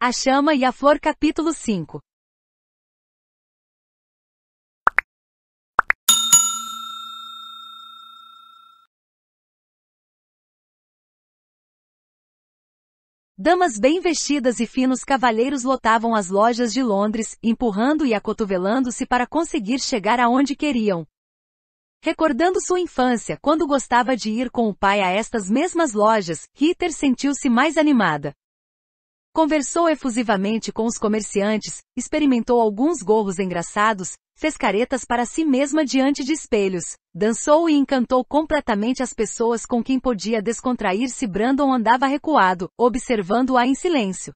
A Chama e a Flor capítulo 5 Damas bem vestidas e finos cavalheiros lotavam as lojas de Londres, empurrando e acotovelando-se para conseguir chegar aonde queriam. Recordando sua infância, quando gostava de ir com o pai a estas mesmas lojas, Ritter sentiu-se mais animada. Conversou efusivamente com os comerciantes, experimentou alguns gorros engraçados, fez caretas para si mesma diante de espelhos, dançou e encantou completamente as pessoas com quem podia descontrair se Brandon andava recuado, observando-a em silêncio.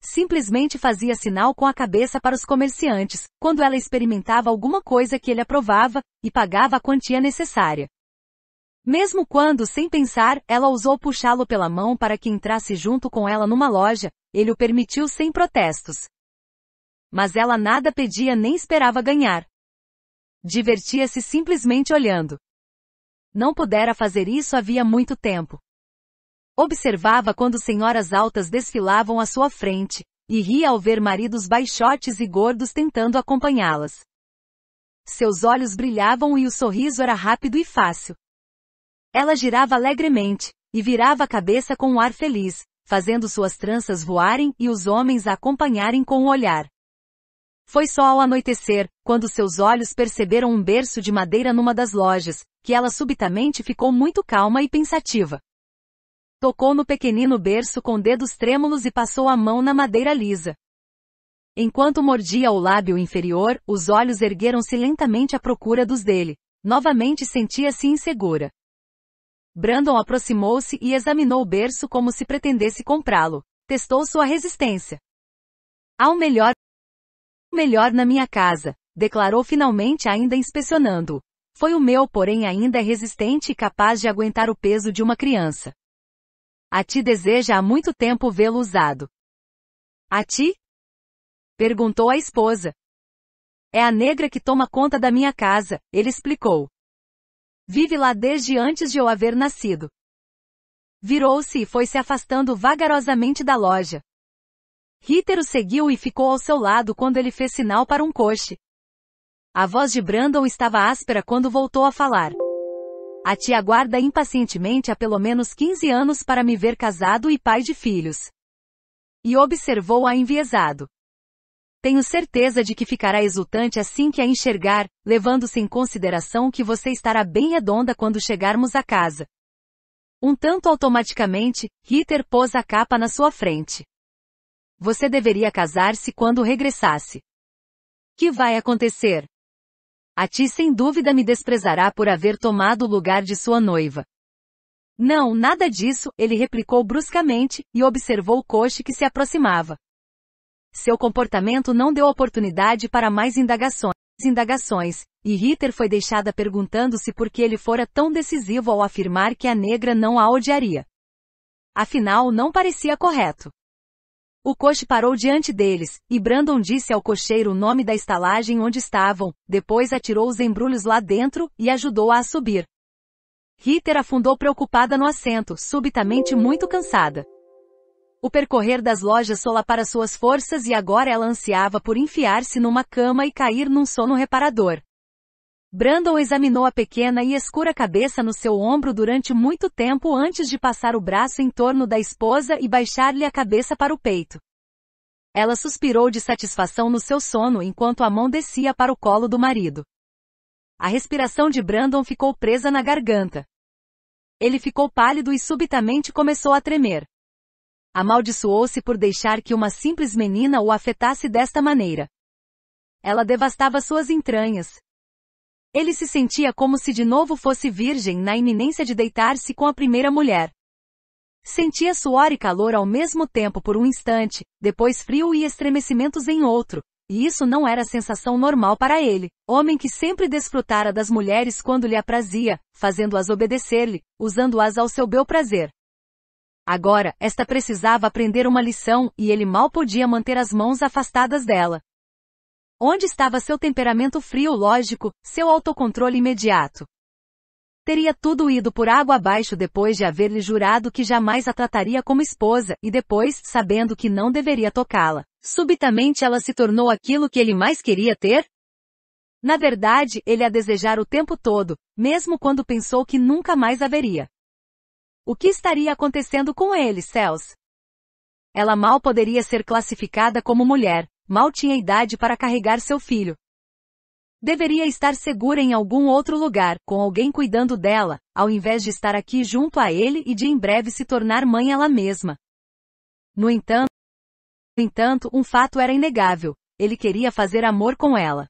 Simplesmente fazia sinal com a cabeça para os comerciantes, quando ela experimentava alguma coisa que ele aprovava, e pagava a quantia necessária. Mesmo quando, sem pensar, ela ousou puxá-lo pela mão para que entrasse junto com ela numa loja, ele o permitiu sem protestos. Mas ela nada pedia nem esperava ganhar. Divertia-se simplesmente olhando. Não pudera fazer isso havia muito tempo. Observava quando senhoras altas desfilavam à sua frente, e ria ao ver maridos baixotes e gordos tentando acompanhá-las. Seus olhos brilhavam e o sorriso era rápido e fácil. Ela girava alegremente, e virava a cabeça com um ar feliz, fazendo suas tranças voarem e os homens a acompanharem com o olhar. Foi só ao anoitecer, quando seus olhos perceberam um berço de madeira numa das lojas, que ela subitamente ficou muito calma e pensativa. Tocou no pequenino berço com dedos trêmulos e passou a mão na madeira lisa. Enquanto mordia o lábio inferior, os olhos ergueram-se lentamente à procura dos dele. Novamente sentia-se insegura. Brandon aproximou-se e examinou o berço como se pretendesse comprá-lo. Testou sua resistência. Há um melhor. Melhor na minha casa, declarou finalmente, ainda inspecionando. Foi o meu, porém ainda é resistente e capaz de aguentar o peso de uma criança. A ti deseja há muito tempo vê-lo usado. A ti? Perguntou a esposa. É a negra que toma conta da minha casa, ele explicou. Vive lá desde antes de eu haver nascido. Virou-se e foi se afastando vagarosamente da loja. Ritter o seguiu e ficou ao seu lado quando ele fez sinal para um coche. A voz de Brandon estava áspera quando voltou a falar. A tia aguarda impacientemente há pelo menos 15 anos para me ver casado e pai de filhos. E observou-a enviesado. Tenho certeza de que ficará exultante assim que a enxergar, levando-se em consideração que você estará bem redonda quando chegarmos a casa. Um tanto automaticamente, Ritter pôs a capa na sua frente. Você deveria casar-se quando regressasse. Que vai acontecer? A ti sem dúvida me desprezará por haver tomado o lugar de sua noiva. Não, nada disso, ele replicou bruscamente, e observou o coche que se aproximava. Seu comportamento não deu oportunidade para mais indagações, indagações, e Ritter foi deixada perguntando-se por que ele fora tão decisivo ao afirmar que a negra não a odiaria. Afinal, não parecia correto. O coche parou diante deles, e Brandon disse ao cocheiro o nome da estalagem onde estavam, depois atirou os embrulhos lá dentro e ajudou-a a subir. Ritter afundou preocupada no assento, subitamente muito cansada. O percorrer das lojas solapara suas forças e agora ela ansiava por enfiar-se numa cama e cair num sono reparador. Brandon examinou a pequena e escura cabeça no seu ombro durante muito tempo antes de passar o braço em torno da esposa e baixar-lhe a cabeça para o peito. Ela suspirou de satisfação no seu sono enquanto a mão descia para o colo do marido. A respiração de Brandon ficou presa na garganta. Ele ficou pálido e subitamente começou a tremer amaldiçoou-se por deixar que uma simples menina o afetasse desta maneira. Ela devastava suas entranhas. Ele se sentia como se de novo fosse virgem na iminência de deitar-se com a primeira mulher. Sentia suor e calor ao mesmo tempo por um instante, depois frio e estremecimentos em outro, e isso não era sensação normal para ele, homem que sempre desfrutara das mulheres quando lhe aprazia, fazendo-as obedecer-lhe, usando-as ao seu bel prazer. Agora, esta precisava aprender uma lição, e ele mal podia manter as mãos afastadas dela. Onde estava seu temperamento frio lógico, seu autocontrole imediato? Teria tudo ido por água abaixo depois de haver-lhe jurado que jamais a trataria como esposa, e depois, sabendo que não deveria tocá-la. Subitamente ela se tornou aquilo que ele mais queria ter? Na verdade, ele a desejara o tempo todo, mesmo quando pensou que nunca mais haveria. O que estaria acontecendo com ele, Céus? Ela mal poderia ser classificada como mulher, mal tinha idade para carregar seu filho. Deveria estar segura em algum outro lugar, com alguém cuidando dela, ao invés de estar aqui junto a ele e de em breve se tornar mãe ela mesma. No entanto, no entanto, um fato era inegável. Ele queria fazer amor com ela.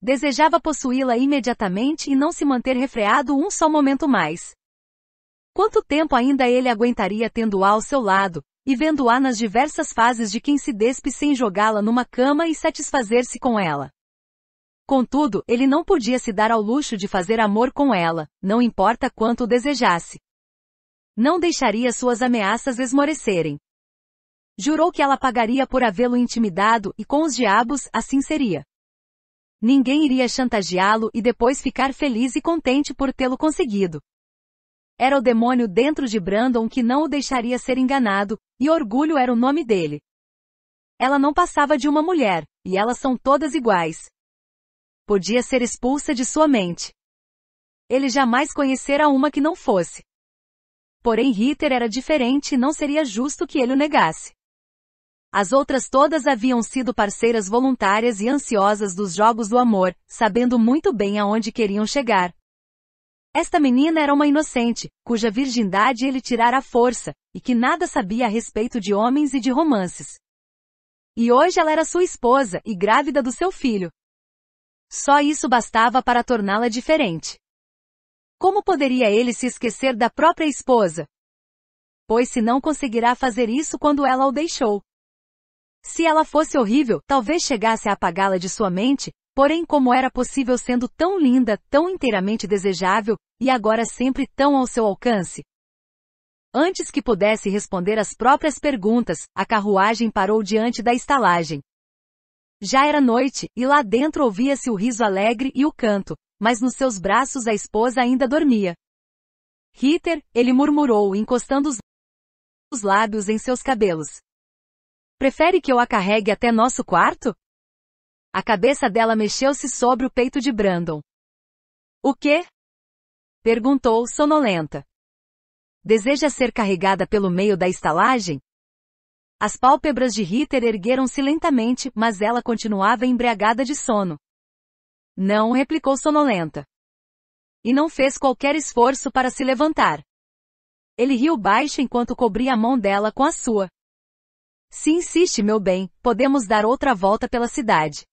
Desejava possuí-la imediatamente e não se manter refreado um só momento mais. Quanto tempo ainda ele aguentaria tendo-a ao seu lado, e vendo-a nas diversas fases de quem se despe sem jogá-la numa cama e satisfazer-se com ela? Contudo, ele não podia se dar ao luxo de fazer amor com ela, não importa quanto o desejasse. Não deixaria suas ameaças esmorecerem. Jurou que ela pagaria por havê-lo intimidado e com os diabos assim seria. Ninguém iria chantageá-lo e depois ficar feliz e contente por tê-lo conseguido. Era o demônio dentro de Brandon que não o deixaria ser enganado, e orgulho era o nome dele. Ela não passava de uma mulher, e elas são todas iguais. Podia ser expulsa de sua mente. Ele jamais conhecera uma que não fosse. Porém Ritter era diferente e não seria justo que ele o negasse. As outras todas haviam sido parceiras voluntárias e ansiosas dos jogos do amor, sabendo muito bem aonde queriam chegar, esta menina era uma inocente, cuja virgindade ele tirara à força, e que nada sabia a respeito de homens e de romances. E hoje ela era sua esposa e grávida do seu filho. Só isso bastava para torná-la diferente. Como poderia ele se esquecer da própria esposa? Pois se não conseguirá fazer isso quando ela o deixou. Se ela fosse horrível, talvez chegasse a apagá-la de sua mente, Porém, como era possível sendo tão linda, tão inteiramente desejável, e agora sempre tão ao seu alcance? Antes que pudesse responder as próprias perguntas, a carruagem parou diante da estalagem. Já era noite, e lá dentro ouvia-se o riso alegre e o canto, mas nos seus braços a esposa ainda dormia. Ritter, ele murmurou, encostando os lábios em seus cabelos. Prefere que eu a carregue até nosso quarto? A cabeça dela mexeu-se sobre o peito de Brandon. O quê? Perguntou, sonolenta. Deseja ser carregada pelo meio da estalagem? As pálpebras de Ritter ergueram-se lentamente, mas ela continuava embriagada de sono. Não, replicou sonolenta. E não fez qualquer esforço para se levantar. Ele riu baixo enquanto cobria a mão dela com a sua. Se insiste, meu bem, podemos dar outra volta pela cidade.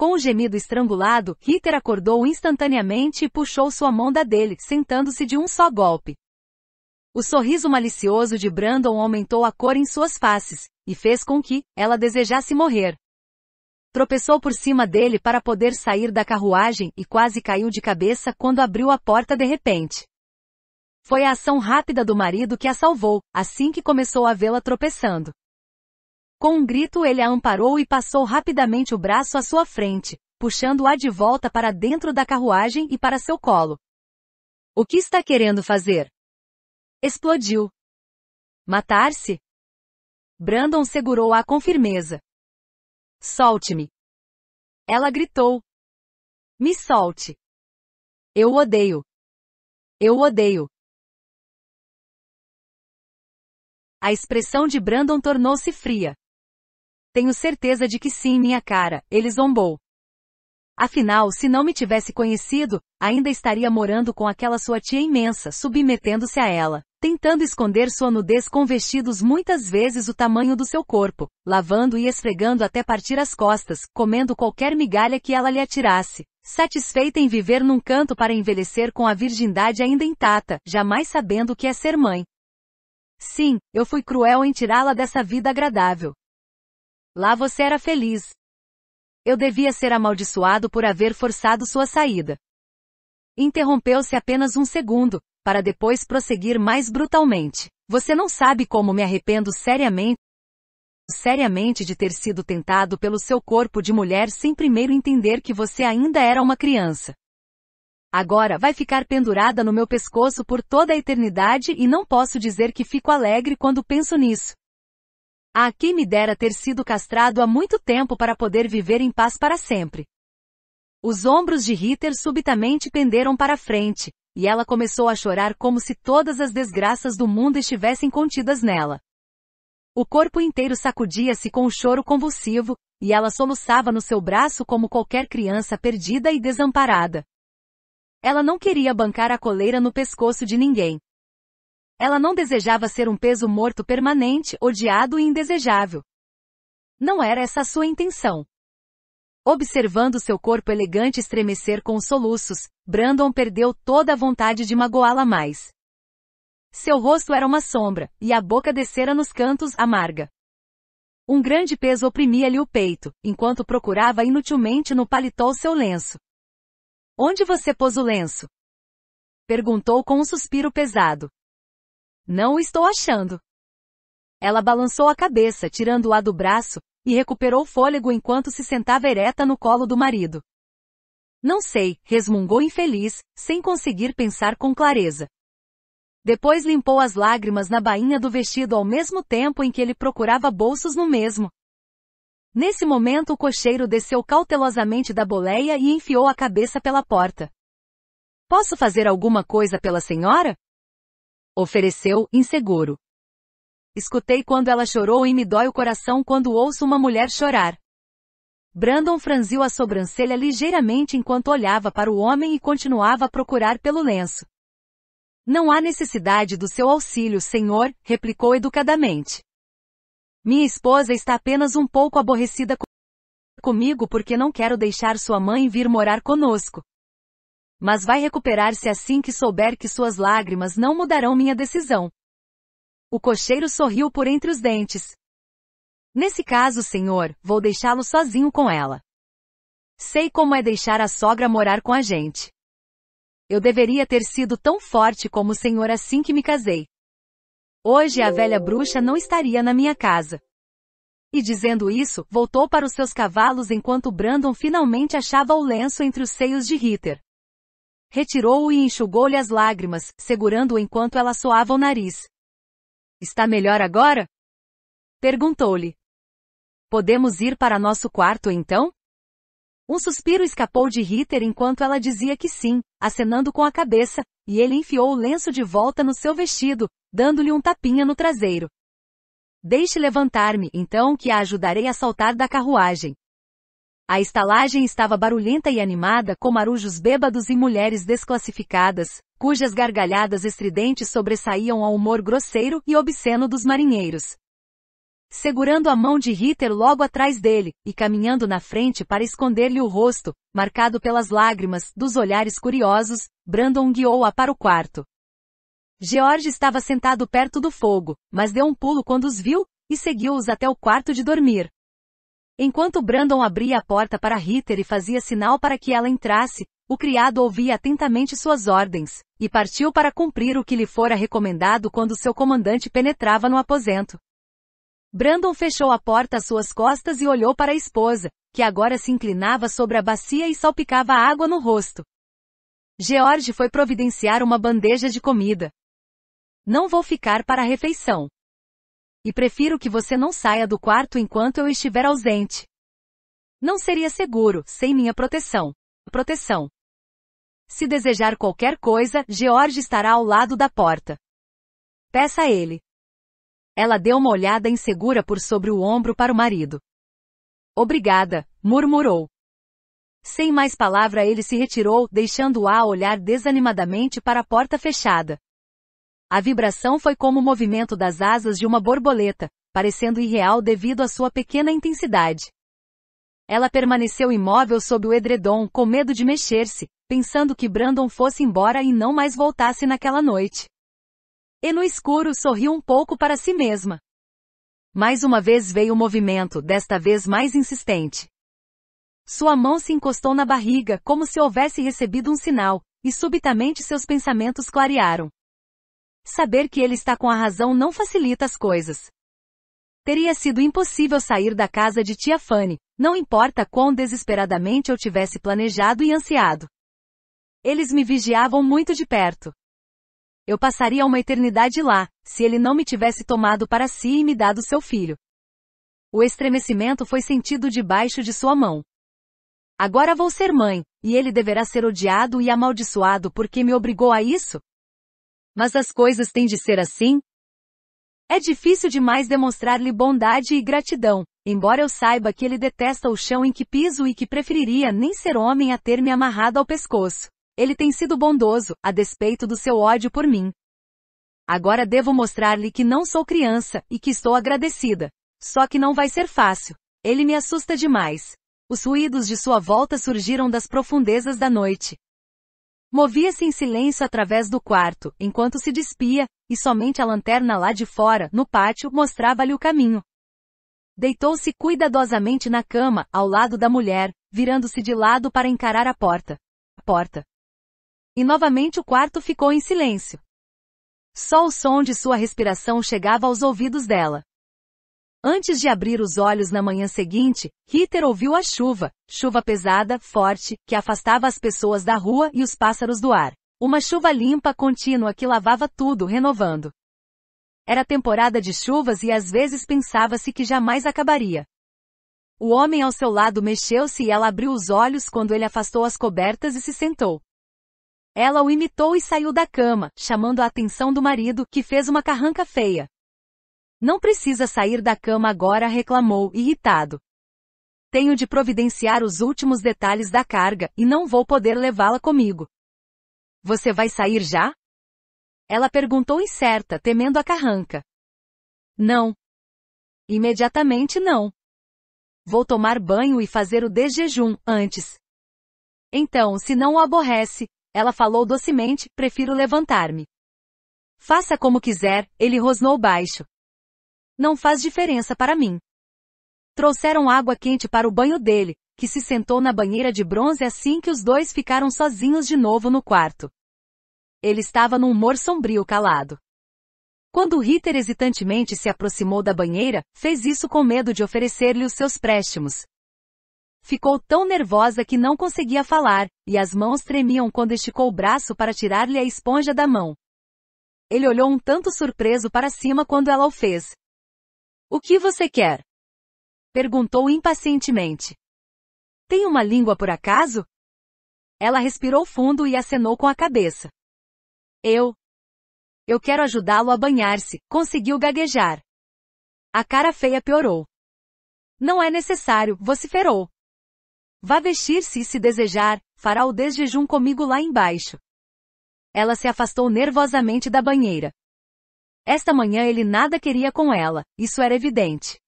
Com o gemido estrangulado, Ritter acordou instantaneamente e puxou sua mão da dele, sentando-se de um só golpe. O sorriso malicioso de Brandon aumentou a cor em suas faces, e fez com que ela desejasse morrer. Tropeçou por cima dele para poder sair da carruagem e quase caiu de cabeça quando abriu a porta de repente. Foi a ação rápida do marido que a salvou, assim que começou a vê-la tropeçando. Com um grito ele a amparou e passou rapidamente o braço à sua frente, puxando-a de volta para dentro da carruagem e para seu colo. O que está querendo fazer? Explodiu. Matar-se? Brandon segurou-a com firmeza. Solte-me. Ela gritou. Me solte. Eu odeio. Eu odeio. A expressão de Brandon tornou-se fria. Tenho certeza de que sim, minha cara, ele zombou. Afinal, se não me tivesse conhecido, ainda estaria morando com aquela sua tia imensa, submetendo-se a ela, tentando esconder sua nudez com vestidos muitas vezes o tamanho do seu corpo, lavando e esfregando até partir as costas, comendo qualquer migalha que ela lhe atirasse, satisfeita em viver num canto para envelhecer com a virgindade ainda intacta, jamais sabendo o que é ser mãe. Sim, eu fui cruel em tirá-la dessa vida agradável. Lá você era feliz. Eu devia ser amaldiçoado por haver forçado sua saída. Interrompeu-se apenas um segundo, para depois prosseguir mais brutalmente. Você não sabe como me arrependo seriamente seriamente de ter sido tentado pelo seu corpo de mulher sem primeiro entender que você ainda era uma criança. Agora vai ficar pendurada no meu pescoço por toda a eternidade e não posso dizer que fico alegre quando penso nisso. Ah, quem me dera ter sido castrado há muito tempo para poder viver em paz para sempre. Os ombros de Ritter subitamente penderam para frente, e ela começou a chorar como se todas as desgraças do mundo estivessem contidas nela. O corpo inteiro sacudia-se com o um choro convulsivo, e ela soluçava no seu braço como qualquer criança perdida e desamparada. Ela não queria bancar a coleira no pescoço de ninguém. Ela não desejava ser um peso morto permanente, odiado e indesejável. Não era essa a sua intenção. Observando seu corpo elegante estremecer com os soluços, Brandon perdeu toda a vontade de magoá-la mais. Seu rosto era uma sombra, e a boca descera nos cantos, amarga. Um grande peso oprimia-lhe o peito, enquanto procurava inutilmente no paletó seu lenço. Onde você pôs o lenço? Perguntou com um suspiro pesado. Não o estou achando. Ela balançou a cabeça, tirando-a do braço, e recuperou fôlego enquanto se sentava ereta no colo do marido. Não sei, resmungou infeliz, sem conseguir pensar com clareza. Depois limpou as lágrimas na bainha do vestido ao mesmo tempo em que ele procurava bolsos no mesmo. Nesse momento o cocheiro desceu cautelosamente da boleia e enfiou a cabeça pela porta. Posso fazer alguma coisa pela senhora? Ofereceu, inseguro. Escutei quando ela chorou e me dói o coração quando ouço uma mulher chorar. Brandon franziu a sobrancelha ligeiramente enquanto olhava para o homem e continuava a procurar pelo lenço. Não há necessidade do seu auxílio, senhor, replicou educadamente. Minha esposa está apenas um pouco aborrecida comigo porque não quero deixar sua mãe vir morar conosco mas vai recuperar-se assim que souber que suas lágrimas não mudarão minha decisão. O cocheiro sorriu por entre os dentes. Nesse caso, senhor, vou deixá-lo sozinho com ela. Sei como é deixar a sogra morar com a gente. Eu deveria ter sido tão forte como o senhor assim que me casei. Hoje a velha bruxa não estaria na minha casa. E dizendo isso, voltou para os seus cavalos enquanto Brandon finalmente achava o lenço entre os seios de Ritter. Retirou-o e enxugou-lhe as lágrimas, segurando-o enquanto ela soava o nariz. Está melhor agora? Perguntou-lhe. Podemos ir para nosso quarto então? Um suspiro escapou de Ritter enquanto ela dizia que sim, acenando com a cabeça, e ele enfiou o lenço de volta no seu vestido, dando-lhe um tapinha no traseiro. Deixe levantar-me, então, que a ajudarei a saltar da carruagem. A estalagem estava barulhenta e animada com marujos bêbados e mulheres desclassificadas, cujas gargalhadas estridentes sobressaíam ao humor grosseiro e obsceno dos marinheiros. Segurando a mão de Ritter logo atrás dele, e caminhando na frente para esconder-lhe o rosto, marcado pelas lágrimas, dos olhares curiosos, Brandon guiou-a para o quarto. George estava sentado perto do fogo, mas deu um pulo quando os viu, e seguiu-os até o quarto de dormir. Enquanto Brandon abria a porta para Ritter e fazia sinal para que ela entrasse, o criado ouvia atentamente suas ordens, e partiu para cumprir o que lhe fora recomendado quando seu comandante penetrava no aposento. Brandon fechou a porta às suas costas e olhou para a esposa, que agora se inclinava sobre a bacia e salpicava água no rosto. George foi providenciar uma bandeja de comida. Não vou ficar para a refeição, e prefiro que você não saia do quarto enquanto eu estiver ausente. Não seria seguro, sem minha proteção. Proteção. Se desejar qualquer coisa, George estará ao lado da porta. Peça a ele. Ela deu uma olhada insegura por sobre o ombro para o marido. Obrigada, murmurou. Sem mais palavra ele se retirou, deixando-a olhar desanimadamente para a porta fechada. A vibração foi como o movimento das asas de uma borboleta, parecendo irreal devido à sua pequena intensidade. Ela permaneceu imóvel sob o edredom, com medo de mexer-se, pensando que Brandon fosse embora e não mais voltasse naquela noite. E no escuro sorriu um pouco para si mesma. Mais uma vez veio o movimento, desta vez mais insistente. Sua mão se encostou na barriga, como se houvesse recebido um sinal, e subitamente seus pensamentos clarearam. Saber que ele está com a razão não facilita as coisas. Teria sido impossível sair da casa de tia Fanny, não importa quão desesperadamente eu tivesse planejado e ansiado. Eles me vigiavam muito de perto. Eu passaria uma eternidade lá, se ele não me tivesse tomado para si e me dado seu filho. O estremecimento foi sentido debaixo de sua mão. Agora vou ser mãe, e ele deverá ser odiado e amaldiçoado porque me obrigou a isso? mas as coisas têm de ser assim? É difícil demais demonstrar-lhe bondade e gratidão, embora eu saiba que ele detesta o chão em que piso e que preferiria nem ser homem a ter me amarrado ao pescoço. Ele tem sido bondoso, a despeito do seu ódio por mim. Agora devo mostrar-lhe que não sou criança e que estou agradecida. Só que não vai ser fácil. Ele me assusta demais. Os ruídos de sua volta surgiram das profundezas da noite. Movia-se em silêncio através do quarto, enquanto se despia, e somente a lanterna lá de fora, no pátio, mostrava-lhe o caminho. Deitou-se cuidadosamente na cama, ao lado da mulher, virando-se de lado para encarar a porta. A porta. E novamente o quarto ficou em silêncio. Só o som de sua respiração chegava aos ouvidos dela. Antes de abrir os olhos na manhã seguinte, Ritter ouviu a chuva, chuva pesada, forte, que afastava as pessoas da rua e os pássaros do ar. Uma chuva limpa, contínua que lavava tudo, renovando. Era temporada de chuvas e às vezes pensava-se que jamais acabaria. O homem ao seu lado mexeu-se e ela abriu os olhos quando ele afastou as cobertas e se sentou. Ela o imitou e saiu da cama, chamando a atenção do marido, que fez uma carranca feia. Não precisa sair da cama agora, reclamou, irritado. Tenho de providenciar os últimos detalhes da carga e não vou poder levá-la comigo. Você vai sair já? Ela perguntou incerta, temendo a carranca. Não. Imediatamente não. Vou tomar banho e fazer o desjejum antes. Então, se não o aborrece, ela falou docemente, prefiro levantar-me. Faça como quiser, ele rosnou baixo. Não faz diferença para mim. Trouxeram água quente para o banho dele, que se sentou na banheira de bronze assim que os dois ficaram sozinhos de novo no quarto. Ele estava num humor sombrio calado. Quando Ritter hesitantemente se aproximou da banheira, fez isso com medo de oferecer-lhe os seus préstimos. Ficou tão nervosa que não conseguia falar, e as mãos tremiam quando esticou o braço para tirar-lhe a esponja da mão. Ele olhou um tanto surpreso para cima quando ela o fez. O que você quer? Perguntou impacientemente. Tem uma língua por acaso? Ela respirou fundo e acenou com a cabeça. Eu. Eu quero ajudá-lo a banhar-se, conseguiu gaguejar. A cara feia piorou. Não é necessário, vociferou. Vá vestir-se e se desejar, fará o desjejum comigo lá embaixo. Ela se afastou nervosamente da banheira, esta manhã ele nada queria com ela, isso era evidente.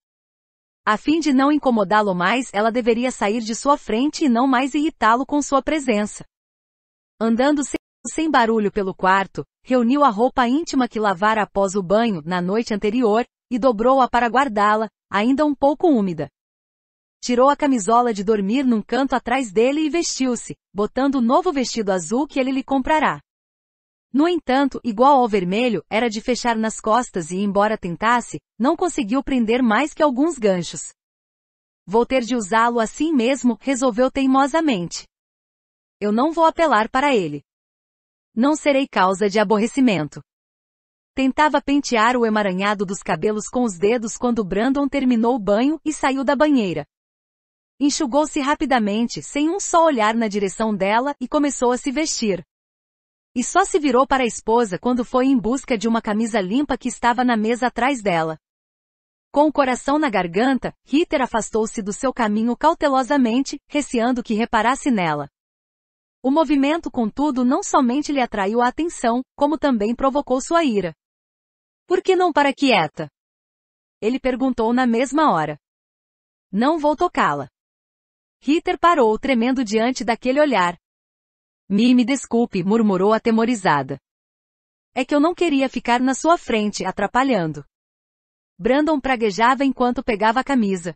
A fim de não incomodá-lo mais, ela deveria sair de sua frente e não mais irritá-lo com sua presença. Andando sem, sem barulho pelo quarto, reuniu a roupa íntima que lavara após o banho, na noite anterior, e dobrou-a para guardá-la, ainda um pouco úmida. Tirou a camisola de dormir num canto atrás dele e vestiu-se, botando o novo vestido azul que ele lhe comprará. No entanto, igual ao vermelho, era de fechar nas costas e, embora tentasse, não conseguiu prender mais que alguns ganchos. Vou ter de usá-lo assim mesmo, resolveu teimosamente. Eu não vou apelar para ele. Não serei causa de aborrecimento. Tentava pentear o emaranhado dos cabelos com os dedos quando Brandon terminou o banho e saiu da banheira. Enxugou-se rapidamente, sem um só olhar na direção dela, e começou a se vestir. E só se virou para a esposa quando foi em busca de uma camisa limpa que estava na mesa atrás dela. Com o coração na garganta, Ritter afastou-se do seu caminho cautelosamente, receando que reparasse nela. O movimento, contudo, não somente lhe atraiu a atenção, como também provocou sua ira. Por que não para quieta? Ele perguntou na mesma hora. Não vou tocá-la. Ritter parou tremendo diante daquele olhar, Mi me desculpe, murmurou atemorizada. É que eu não queria ficar na sua frente, atrapalhando. Brandon praguejava enquanto pegava a camisa.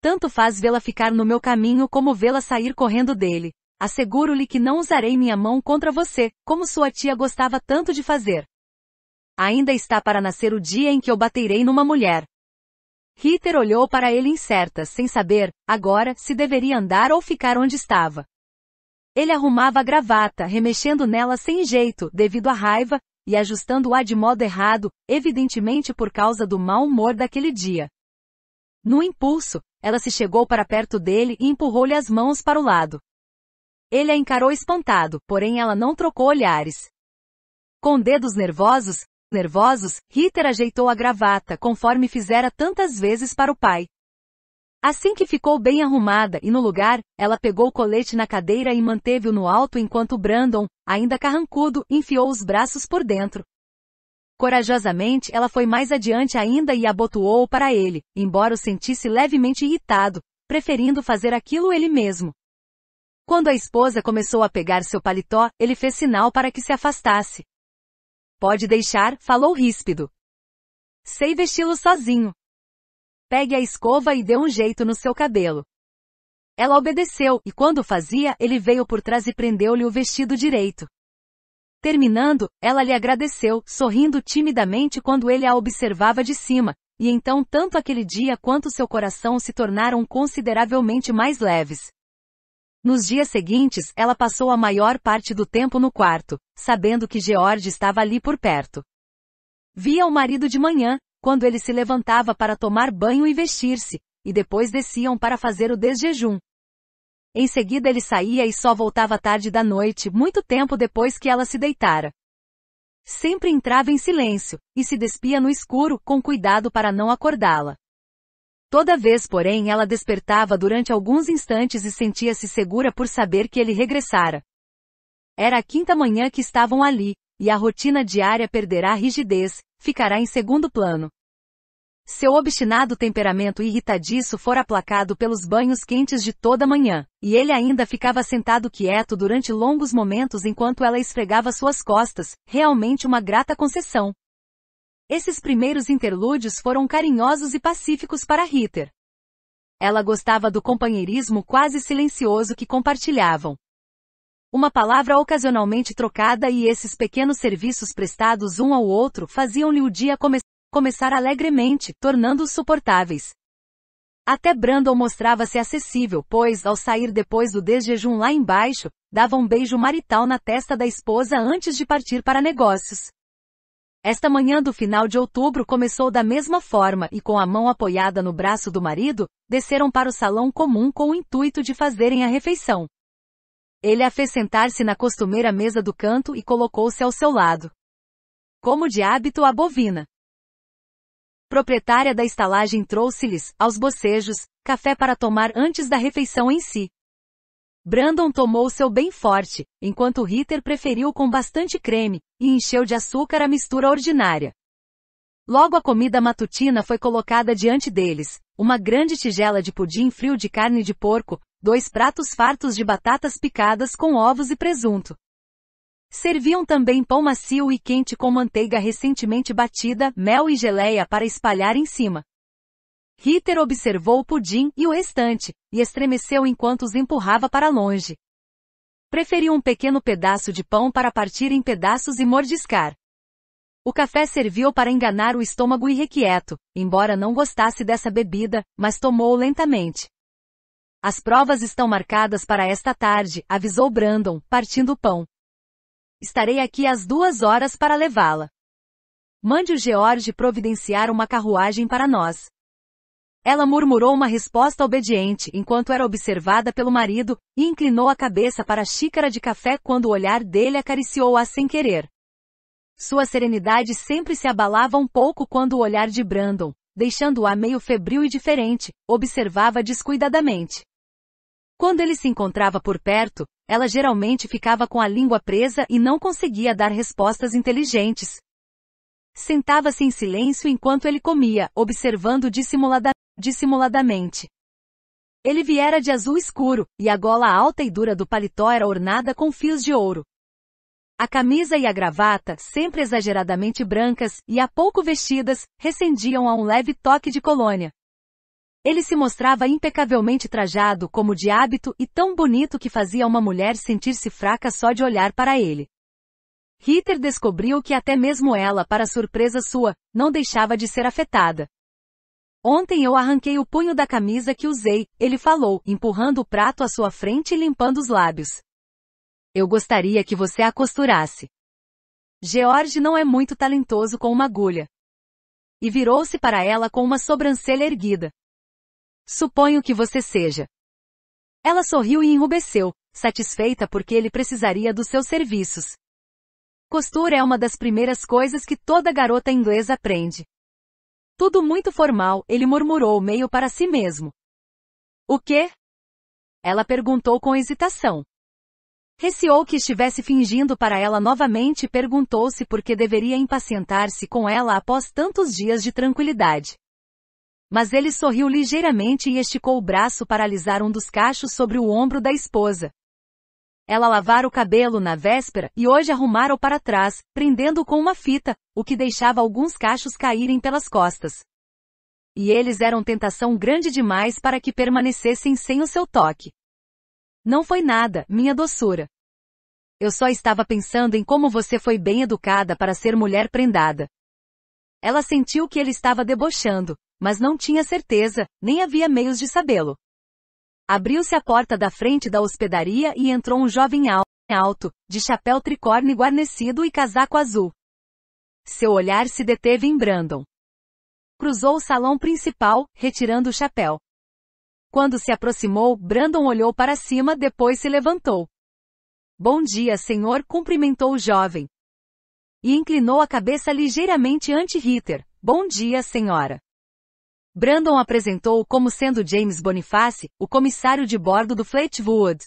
Tanto faz vê-la ficar no meu caminho como vê-la sair correndo dele. Asseguro-lhe que não usarei minha mão contra você, como sua tia gostava tanto de fazer. Ainda está para nascer o dia em que eu baterei numa mulher. Ritter olhou para ele incerta, sem saber, agora, se deveria andar ou ficar onde estava. Ele arrumava a gravata, remexendo nela sem jeito, devido à raiva, e ajustando-a de modo errado, evidentemente por causa do mau humor daquele dia. No impulso, ela se chegou para perto dele e empurrou-lhe as mãos para o lado. Ele a encarou espantado, porém ela não trocou olhares. Com dedos nervosos, nervosos, Ritter ajeitou a gravata, conforme fizera tantas vezes para o pai. Assim que ficou bem arrumada e no lugar, ela pegou o colete na cadeira e manteve-o no alto enquanto Brandon, ainda carrancudo, enfiou os braços por dentro. Corajosamente ela foi mais adiante ainda e abotoou-o para ele, embora o sentisse levemente irritado, preferindo fazer aquilo ele mesmo. Quando a esposa começou a pegar seu paletó, ele fez sinal para que se afastasse. Pode deixar, falou ríspido. Sei vesti-lo sozinho pegue a escova e dê um jeito no seu cabelo. Ela obedeceu, e quando fazia, ele veio por trás e prendeu-lhe o vestido direito. Terminando, ela lhe agradeceu, sorrindo timidamente quando ele a observava de cima, e então tanto aquele dia quanto seu coração se tornaram consideravelmente mais leves. Nos dias seguintes, ela passou a maior parte do tempo no quarto, sabendo que George estava ali por perto. Via o marido de manhã, quando ele se levantava para tomar banho e vestir-se, e depois desciam para fazer o desjejum. Em seguida ele saía e só voltava tarde da noite, muito tempo depois que ela se deitara. Sempre entrava em silêncio, e se despia no escuro, com cuidado para não acordá-la. Toda vez, porém, ela despertava durante alguns instantes e sentia-se segura por saber que ele regressara. Era a quinta manhã que estavam ali, e a rotina diária perderá rigidez, ficará em segundo plano. Seu obstinado temperamento irritadiço fora aplacado pelos banhos quentes de toda manhã, e ele ainda ficava sentado quieto durante longos momentos enquanto ela esfregava suas costas, realmente uma grata concessão. Esses primeiros interlúdios foram carinhosos e pacíficos para Ritter. Ela gostava do companheirismo quase silencioso que compartilhavam. Uma palavra ocasionalmente trocada e esses pequenos serviços prestados um ao outro faziam-lhe o dia começar começar alegremente, tornando-os suportáveis. Até Brandon mostrava-se acessível, pois, ao sair depois do desjejum lá embaixo, dava um beijo marital na testa da esposa antes de partir para negócios. Esta manhã do final de outubro começou da mesma forma e com a mão apoiada no braço do marido, desceram para o salão comum com o intuito de fazerem a refeição. Ele a fez sentar-se na costumeira mesa do canto e colocou-se ao seu lado. Como de hábito a bovina proprietária da estalagem trouxe-lhes, aos bocejos, café para tomar antes da refeição em si. Brandon tomou seu bem forte, enquanto Ritter preferiu com bastante creme, e encheu de açúcar a mistura ordinária. Logo a comida matutina foi colocada diante deles, uma grande tigela de pudim frio de carne de porco, dois pratos fartos de batatas picadas com ovos e presunto. Serviam também pão macio e quente com manteiga recentemente batida, mel e geleia para espalhar em cima. Ritter observou o pudim e o restante, e estremeceu enquanto os empurrava para longe. Preferiu um pequeno pedaço de pão para partir em pedaços e mordiscar. O café serviu para enganar o estômago irrequieto, embora não gostasse dessa bebida, mas tomou lentamente. As provas estão marcadas para esta tarde, avisou Brandon, partindo o pão. Estarei aqui às duas horas para levá-la. Mande o George providenciar uma carruagem para nós. Ela murmurou uma resposta obediente enquanto era observada pelo marido, e inclinou a cabeça para a xícara de café quando o olhar dele acariciou-a sem querer. Sua serenidade sempre se abalava um pouco quando o olhar de Brandon, deixando-a meio febril e diferente, observava descuidadamente. Quando ele se encontrava por perto, ela geralmente ficava com a língua presa e não conseguia dar respostas inteligentes. Sentava-se em silêncio enquanto ele comia, observando dissimulada dissimuladamente. Ele viera de azul escuro, e a gola alta e dura do paletó era ornada com fios de ouro. A camisa e a gravata, sempre exageradamente brancas e há pouco vestidas, recendiam a um leve toque de colônia. Ele se mostrava impecavelmente trajado, como de hábito, e tão bonito que fazia uma mulher sentir-se fraca só de olhar para ele. Ritter descobriu que até mesmo ela, para surpresa sua, não deixava de ser afetada. Ontem eu arranquei o punho da camisa que usei, ele falou, empurrando o prato à sua frente e limpando os lábios. Eu gostaria que você a costurasse. George não é muito talentoso com uma agulha. E virou-se para ela com uma sobrancelha erguida. Suponho que você seja. Ela sorriu e enrubesceu, satisfeita porque ele precisaria dos seus serviços. Costura é uma das primeiras coisas que toda garota inglesa aprende. Tudo muito formal, ele murmurou meio para si mesmo. O quê? Ela perguntou com hesitação. Receou que estivesse fingindo para ela novamente e perguntou-se por que deveria impacientar-se com ela após tantos dias de tranquilidade. Mas ele sorriu ligeiramente e esticou o braço para alisar um dos cachos sobre o ombro da esposa. Ela lavara o cabelo na véspera e hoje arrumara-o para trás, prendendo-o com uma fita, o que deixava alguns cachos caírem pelas costas. E eles eram tentação grande demais para que permanecessem sem o seu toque. Não foi nada, minha doçura. Eu só estava pensando em como você foi bem educada para ser mulher prendada. Ela sentiu que ele estava debochando mas não tinha certeza, nem havia meios de sabê-lo. Abriu-se a porta da frente da hospedaria e entrou um jovem alto, de chapéu tricorne guarnecido e casaco azul. Seu olhar se deteve em Brandon. Cruzou o salão principal, retirando o chapéu. Quando se aproximou, Brandon olhou para cima, depois se levantou. Bom dia, senhor, cumprimentou o jovem. E inclinou a cabeça ligeiramente ante Ritter. Bom dia, senhora. Brandon apresentou-o como sendo James Boniface, o comissário de bordo do Fleetwood.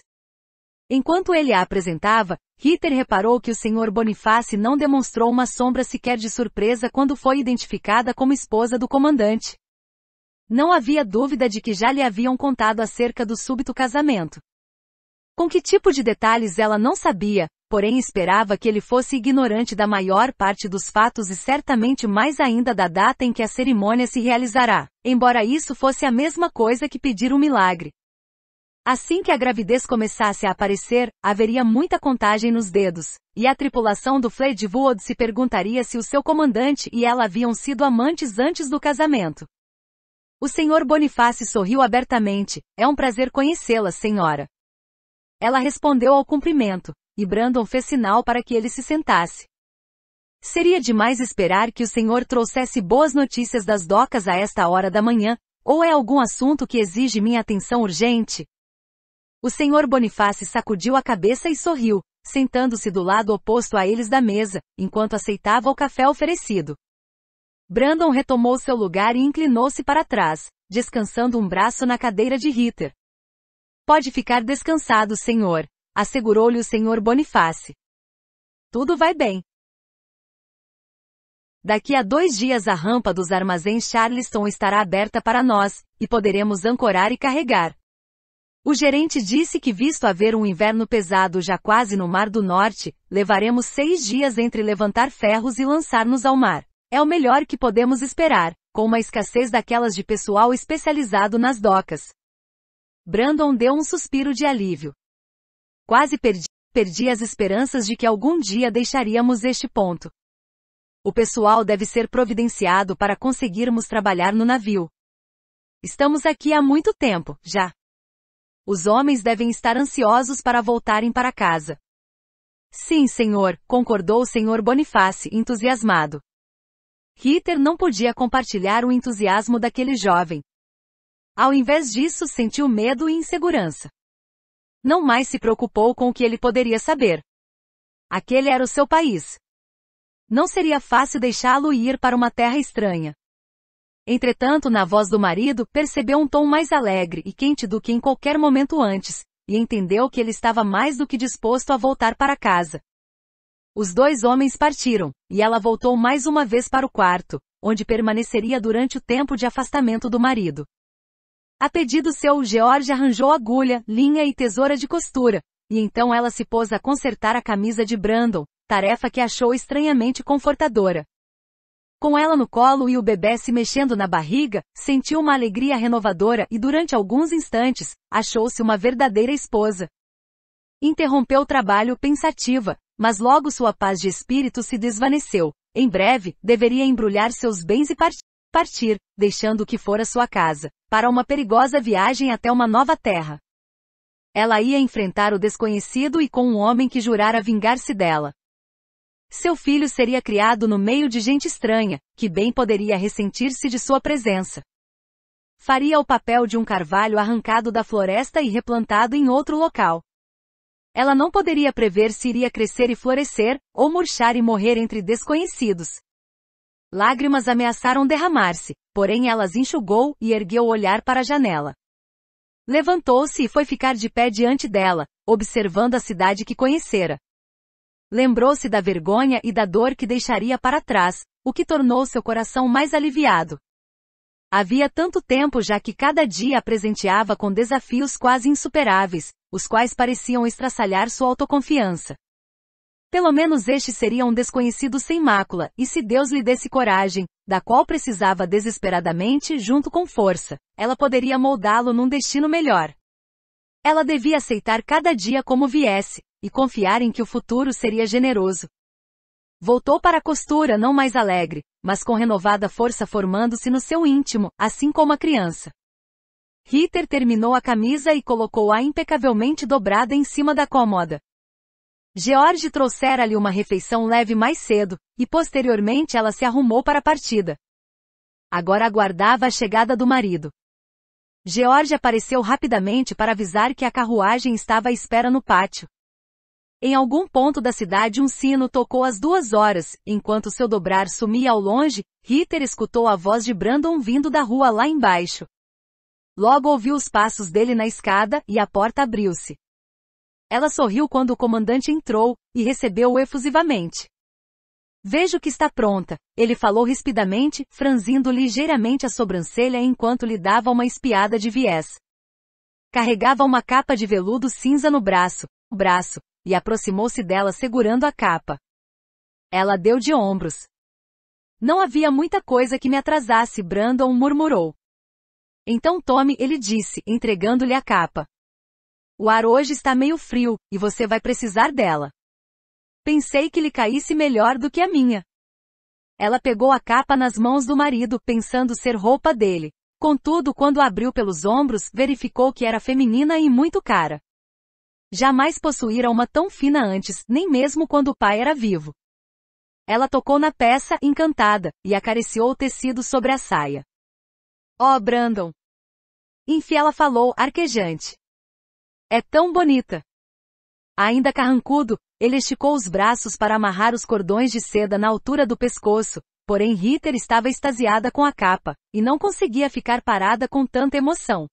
Enquanto ele a apresentava, Ritter reparou que o Sr. Boniface não demonstrou uma sombra sequer de surpresa quando foi identificada como esposa do comandante. Não havia dúvida de que já lhe haviam contado acerca do súbito casamento. Com que tipo de detalhes ela não sabia, porém esperava que ele fosse ignorante da maior parte dos fatos e certamente mais ainda da data em que a cerimônia se realizará, embora isso fosse a mesma coisa que pedir um milagre. Assim que a gravidez começasse a aparecer, haveria muita contagem nos dedos, e a tripulação do Fledwood se perguntaria se o seu comandante e ela haviam sido amantes antes do casamento. O senhor Bonifácio sorriu abertamente. É um prazer conhecê-la, senhora. Ela respondeu ao cumprimento, e Brandon fez sinal para que ele se sentasse. Seria demais esperar que o senhor trouxesse boas notícias das docas a esta hora da manhã, ou é algum assunto que exige minha atenção urgente? O senhor Bonifácio sacudiu a cabeça e sorriu, sentando-se do lado oposto a eles da mesa, enquanto aceitava o café oferecido. Brandon retomou seu lugar e inclinou-se para trás, descansando um braço na cadeira de Ritter. Pode ficar descansado, senhor, assegurou-lhe o senhor Bonifácio. Tudo vai bem. Daqui a dois dias a rampa dos armazéns Charleston estará aberta para nós, e poderemos ancorar e carregar. O gerente disse que visto haver um inverno pesado já quase no Mar do Norte, levaremos seis dias entre levantar ferros e lançar-nos ao mar. É o melhor que podemos esperar, com uma escassez daquelas de pessoal especializado nas docas. Brandon deu um suspiro de alívio. Quase perdi, perdi as esperanças de que algum dia deixaríamos este ponto. O pessoal deve ser providenciado para conseguirmos trabalhar no navio. Estamos aqui há muito tempo, já. Os homens devem estar ansiosos para voltarem para casa. Sim, senhor, concordou o senhor Bonifácio, entusiasmado. Ritter não podia compartilhar o entusiasmo daquele jovem. Ao invés disso, sentiu medo e insegurança não mais se preocupou com o que ele poderia saber. Aquele era o seu país. Não seria fácil deixá-lo ir para uma terra estranha. Entretanto, na voz do marido, percebeu um tom mais alegre e quente do que em qualquer momento antes, e entendeu que ele estava mais do que disposto a voltar para casa. Os dois homens partiram, e ela voltou mais uma vez para o quarto, onde permaneceria durante o tempo de afastamento do marido. A pedido seu, George arranjou agulha, linha e tesoura de costura, e então ela se pôs a consertar a camisa de Brandon, tarefa que achou estranhamente confortadora. Com ela no colo e o bebê se mexendo na barriga, sentiu uma alegria renovadora e durante alguns instantes, achou-se uma verdadeira esposa. Interrompeu o trabalho pensativa, mas logo sua paz de espírito se desvaneceu. Em breve, deveria embrulhar seus bens e partir partir, deixando o que fora sua casa, para uma perigosa viagem até uma nova terra. Ela ia enfrentar o desconhecido e com um homem que jurara vingar-se dela. Seu filho seria criado no meio de gente estranha, que bem poderia ressentir-se de sua presença. Faria o papel de um carvalho arrancado da floresta e replantado em outro local. Ela não poderia prever se iria crescer e florescer, ou murchar e morrer entre desconhecidos. Lágrimas ameaçaram derramar-se, porém ela enxugou e ergueu o olhar para a janela. Levantou-se e foi ficar de pé diante dela, observando a cidade que conhecera. Lembrou-se da vergonha e da dor que deixaria para trás, o que tornou seu coração mais aliviado. Havia tanto tempo já que cada dia a presenteava com desafios quase insuperáveis, os quais pareciam estraçalhar sua autoconfiança. Pelo menos este seria um desconhecido sem mácula, e se Deus lhe desse coragem, da qual precisava desesperadamente junto com força, ela poderia moldá-lo num destino melhor. Ela devia aceitar cada dia como viesse, e confiar em que o futuro seria generoso. Voltou para a costura não mais alegre, mas com renovada força formando-se no seu íntimo, assim como a criança. Ritter terminou a camisa e colocou-a impecavelmente dobrada em cima da cômoda, George trouxera-lhe uma refeição leve mais cedo, e posteriormente ela se arrumou para a partida. Agora aguardava a chegada do marido. George apareceu rapidamente para avisar que a carruagem estava à espera no pátio. Em algum ponto da cidade um sino tocou às duas horas, enquanto seu dobrar sumia ao longe, Ritter escutou a voz de Brandon vindo da rua lá embaixo. Logo ouviu os passos dele na escada, e a porta abriu-se. Ela sorriu quando o comandante entrou, e recebeu-o efusivamente. Vejo que está pronta, ele falou rispidamente, franzindo ligeiramente a sobrancelha enquanto lhe dava uma espiada de viés. Carregava uma capa de veludo cinza no braço, o braço, e aproximou-se dela segurando a capa. Ela deu de ombros. Não havia muita coisa que me atrasasse, Brandon murmurou. Então tome, ele disse, entregando-lhe a capa. O ar hoje está meio frio, e você vai precisar dela. Pensei que lhe caísse melhor do que a minha. Ela pegou a capa nas mãos do marido, pensando ser roupa dele. Contudo, quando abriu pelos ombros, verificou que era feminina e muito cara. Jamais possuíra uma tão fina antes, nem mesmo quando o pai era vivo. Ela tocou na peça, encantada, e acariciou o tecido sobre a saia. Oh, Brandon! Enfim, ela falou, arquejante. É tão bonita. Ainda carrancudo, ele esticou os braços para amarrar os cordões de seda na altura do pescoço, porém Ritter estava extasiada com a capa, e não conseguia ficar parada com tanta emoção.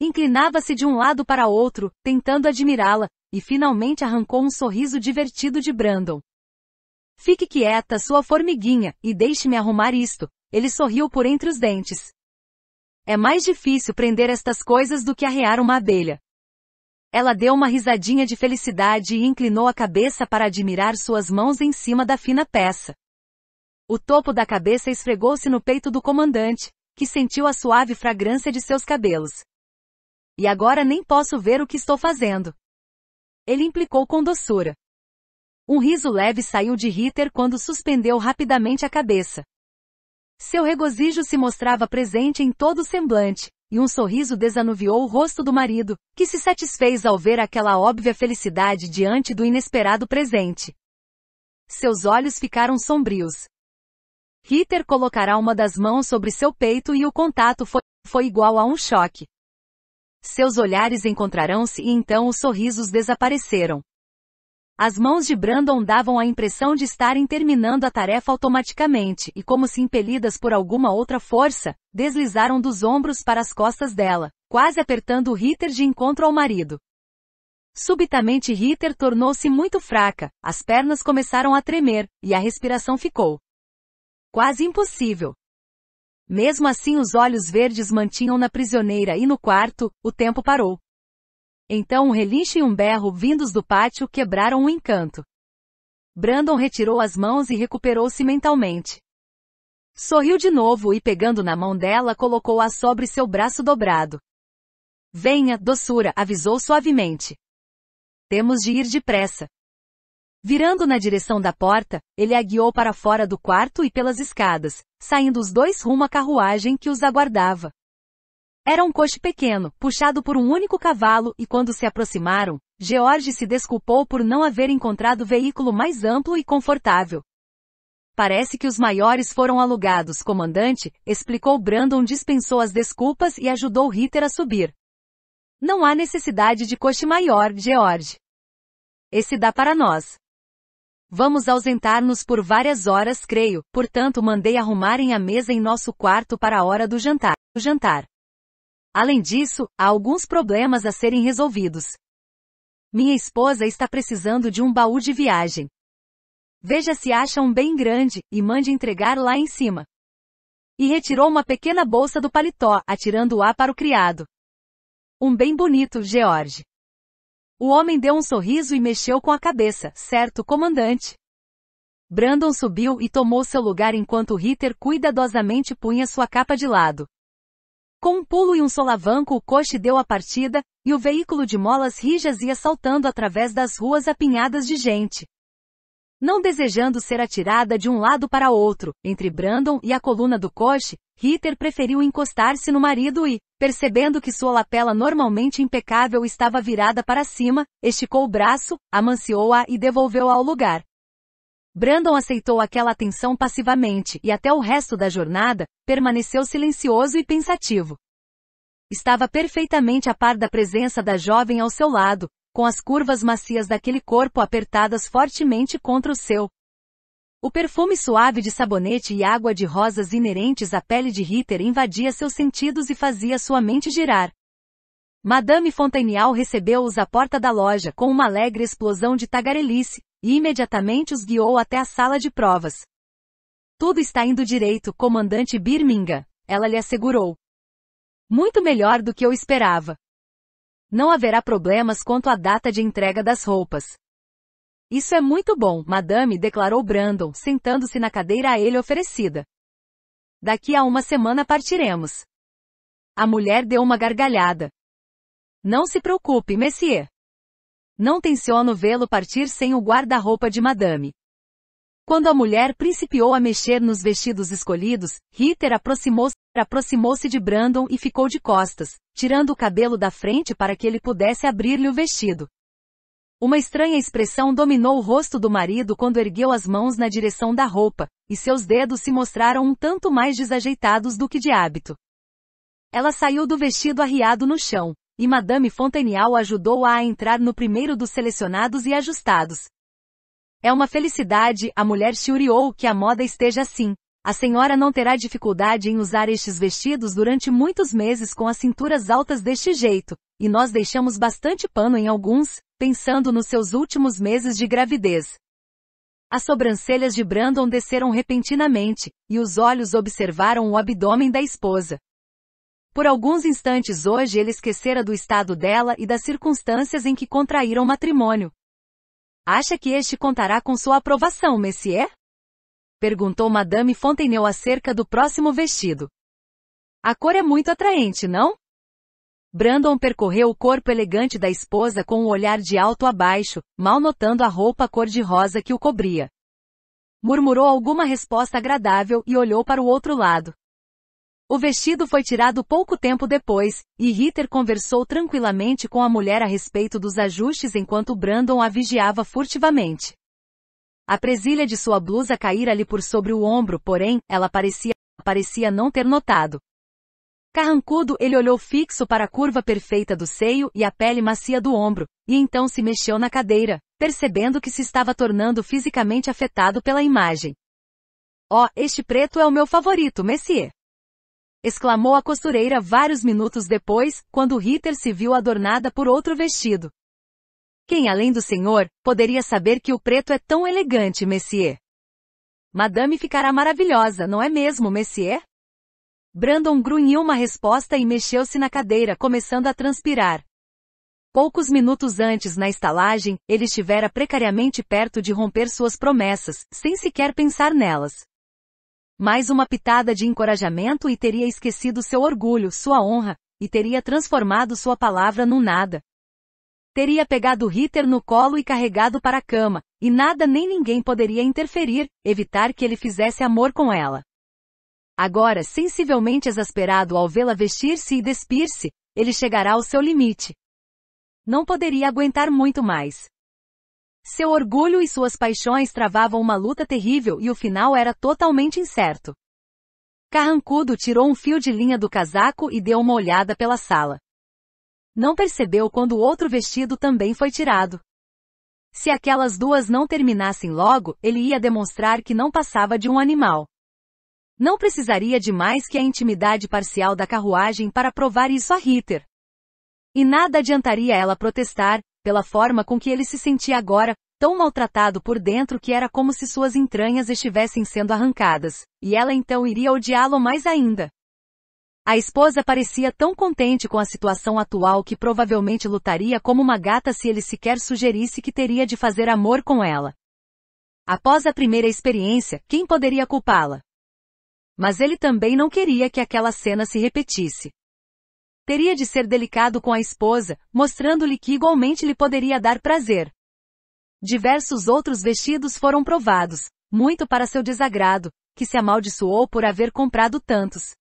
Inclinava-se de um lado para outro, tentando admirá-la, e finalmente arrancou um sorriso divertido de Brandon. Fique quieta, sua formiguinha, e deixe-me arrumar isto. Ele sorriu por entre os dentes. É mais difícil prender estas coisas do que arrear uma abelha. Ela deu uma risadinha de felicidade e inclinou a cabeça para admirar suas mãos em cima da fina peça. O topo da cabeça esfregou-se no peito do comandante, que sentiu a suave fragrância de seus cabelos. E agora nem posso ver o que estou fazendo. Ele implicou com doçura. Um riso leve saiu de Ritter quando suspendeu rapidamente a cabeça. Seu regozijo se mostrava presente em todo o semblante, e um sorriso desanuviou o rosto do marido, que se satisfez ao ver aquela óbvia felicidade diante do inesperado presente. Seus olhos ficaram sombrios. Ritter colocará uma das mãos sobre seu peito e o contato foi, foi igual a um choque. Seus olhares encontrarão-se e então os sorrisos desapareceram. As mãos de Brandon davam a impressão de estarem terminando a tarefa automaticamente, e como se impelidas por alguma outra força, deslizaram dos ombros para as costas dela, quase apertando Ritter de encontro ao marido. Subitamente Ritter tornou-se muito fraca, as pernas começaram a tremer, e a respiração ficou quase impossível. Mesmo assim os olhos verdes mantinham na prisioneira e no quarto, o tempo parou. Então um relincho e um berro vindos do pátio quebraram o encanto. Brandon retirou as mãos e recuperou-se mentalmente. Sorriu de novo e pegando na mão dela colocou-a sobre seu braço dobrado. Venha, doçura, avisou suavemente. Temos de ir depressa. Virando na direção da porta, ele a guiou para fora do quarto e pelas escadas, saindo os dois rumo à carruagem que os aguardava. Era um coche pequeno, puxado por um único cavalo, e quando se aproximaram, George se desculpou por não haver encontrado veículo mais amplo e confortável. Parece que os maiores foram alugados, comandante, explicou Brandon dispensou as desculpas e ajudou Ritter a subir. Não há necessidade de coche maior, George. Esse dá para nós. Vamos ausentar-nos por várias horas, creio, portanto mandei arrumarem a mesa em nosso quarto para a hora do jantar. O jantar. Além disso, há alguns problemas a serem resolvidos. Minha esposa está precisando de um baú de viagem. Veja se acha um bem grande e mande entregar lá em cima. E retirou uma pequena bolsa do paletó, atirando-a para o criado. Um bem bonito, George. O homem deu um sorriso e mexeu com a cabeça, certo, comandante? Brandon subiu e tomou seu lugar enquanto Ritter cuidadosamente punha sua capa de lado. Com um pulo e um solavanco o coche deu a partida, e o veículo de molas rijas ia saltando através das ruas apinhadas de gente. Não desejando ser atirada de um lado para outro, entre Brandon e a coluna do coche, Ritter preferiu encostar-se no marido e, percebendo que sua lapela normalmente impecável estava virada para cima, esticou o braço, amanciou-a e devolveu-a ao lugar. Brandon aceitou aquela atenção passivamente e até o resto da jornada, permaneceu silencioso e pensativo. Estava perfeitamente a par da presença da jovem ao seu lado, com as curvas macias daquele corpo apertadas fortemente contra o seu. O perfume suave de sabonete e água de rosas inerentes à pele de Ritter invadia seus sentidos e fazia sua mente girar. Madame Fontenial recebeu-os à porta da loja com uma alegre explosão de tagarelice, e imediatamente os guiou até a sala de provas. Tudo está indo direito, comandante Birmingham, ela lhe assegurou. Muito melhor do que eu esperava. Não haverá problemas quanto à data de entrega das roupas. Isso é muito bom, madame, declarou Brandon, sentando-se na cadeira a ele oferecida. Daqui a uma semana partiremos. A mulher deu uma gargalhada. Não se preocupe, monsieur. Não tenciono vê-lo partir sem o guarda-roupa de madame. Quando a mulher principiou a mexer nos vestidos escolhidos, Ritter aproximou-se aproximou de Brandon e ficou de costas, tirando o cabelo da frente para que ele pudesse abrir-lhe o vestido. Uma estranha expressão dominou o rosto do marido quando ergueu as mãos na direção da roupa, e seus dedos se mostraram um tanto mais desajeitados do que de hábito. Ela saiu do vestido arriado no chão e Madame Fontenial ajudou-a a entrar no primeiro dos selecionados e ajustados. É uma felicidade, a mulher chiuriou que a moda esteja assim. A senhora não terá dificuldade em usar estes vestidos durante muitos meses com as cinturas altas deste jeito, e nós deixamos bastante pano em alguns, pensando nos seus últimos meses de gravidez. As sobrancelhas de Brandon desceram repentinamente, e os olhos observaram o abdômen da esposa. Por alguns instantes hoje ele esquecera do estado dela e das circunstâncias em que contraíram matrimônio. Acha que este contará com sua aprovação, Messier? Perguntou Madame Fontenelle acerca do próximo vestido. A cor é muito atraente, não? Brandon percorreu o corpo elegante da esposa com um olhar de alto a baixo, mal notando a roupa cor-de-rosa que o cobria. Murmurou alguma resposta agradável e olhou para o outro lado. O vestido foi tirado pouco tempo depois, e Ritter conversou tranquilamente com a mulher a respeito dos ajustes enquanto Brandon a vigiava furtivamente. A presilha de sua blusa caíra-lhe por sobre o ombro, porém, ela parecia, parecia não ter notado. Carrancudo ele olhou fixo para a curva perfeita do seio e a pele macia do ombro, e então se mexeu na cadeira, percebendo que se estava tornando fisicamente afetado pela imagem. Oh, este preto é o meu favorito, Messier exclamou a costureira vários minutos depois, quando Ritter se viu adornada por outro vestido. Quem além do senhor, poderia saber que o preto é tão elegante, Messier? Madame ficará maravilhosa, não é mesmo, Messier? Brandon grunhiu uma resposta e mexeu-se na cadeira, começando a transpirar. Poucos minutos antes, na estalagem, ele estivera precariamente perto de romper suas promessas, sem sequer pensar nelas. Mais uma pitada de encorajamento e teria esquecido seu orgulho, sua honra, e teria transformado sua palavra no nada. Teria pegado Ritter no colo e carregado para a cama, e nada nem ninguém poderia interferir, evitar que ele fizesse amor com ela. Agora, sensivelmente exasperado ao vê-la vestir-se e despir-se, ele chegará ao seu limite. Não poderia aguentar muito mais. Seu orgulho e suas paixões travavam uma luta terrível e o final era totalmente incerto. Carrancudo tirou um fio de linha do casaco e deu uma olhada pela sala. Não percebeu quando o outro vestido também foi tirado. Se aquelas duas não terminassem logo, ele ia demonstrar que não passava de um animal. Não precisaria de mais que a intimidade parcial da carruagem para provar isso a Ritter. E nada adiantaria ela protestar, pela forma com que ele se sentia agora, tão maltratado por dentro que era como se suas entranhas estivessem sendo arrancadas, e ela então iria odiá-lo mais ainda. A esposa parecia tão contente com a situação atual que provavelmente lutaria como uma gata se ele sequer sugerisse que teria de fazer amor com ela. Após a primeira experiência, quem poderia culpá-la? Mas ele também não queria que aquela cena se repetisse. Teria de ser delicado com a esposa, mostrando-lhe que igualmente lhe poderia dar prazer. Diversos outros vestidos foram provados, muito para seu desagrado, que se amaldiçoou por haver comprado tantos.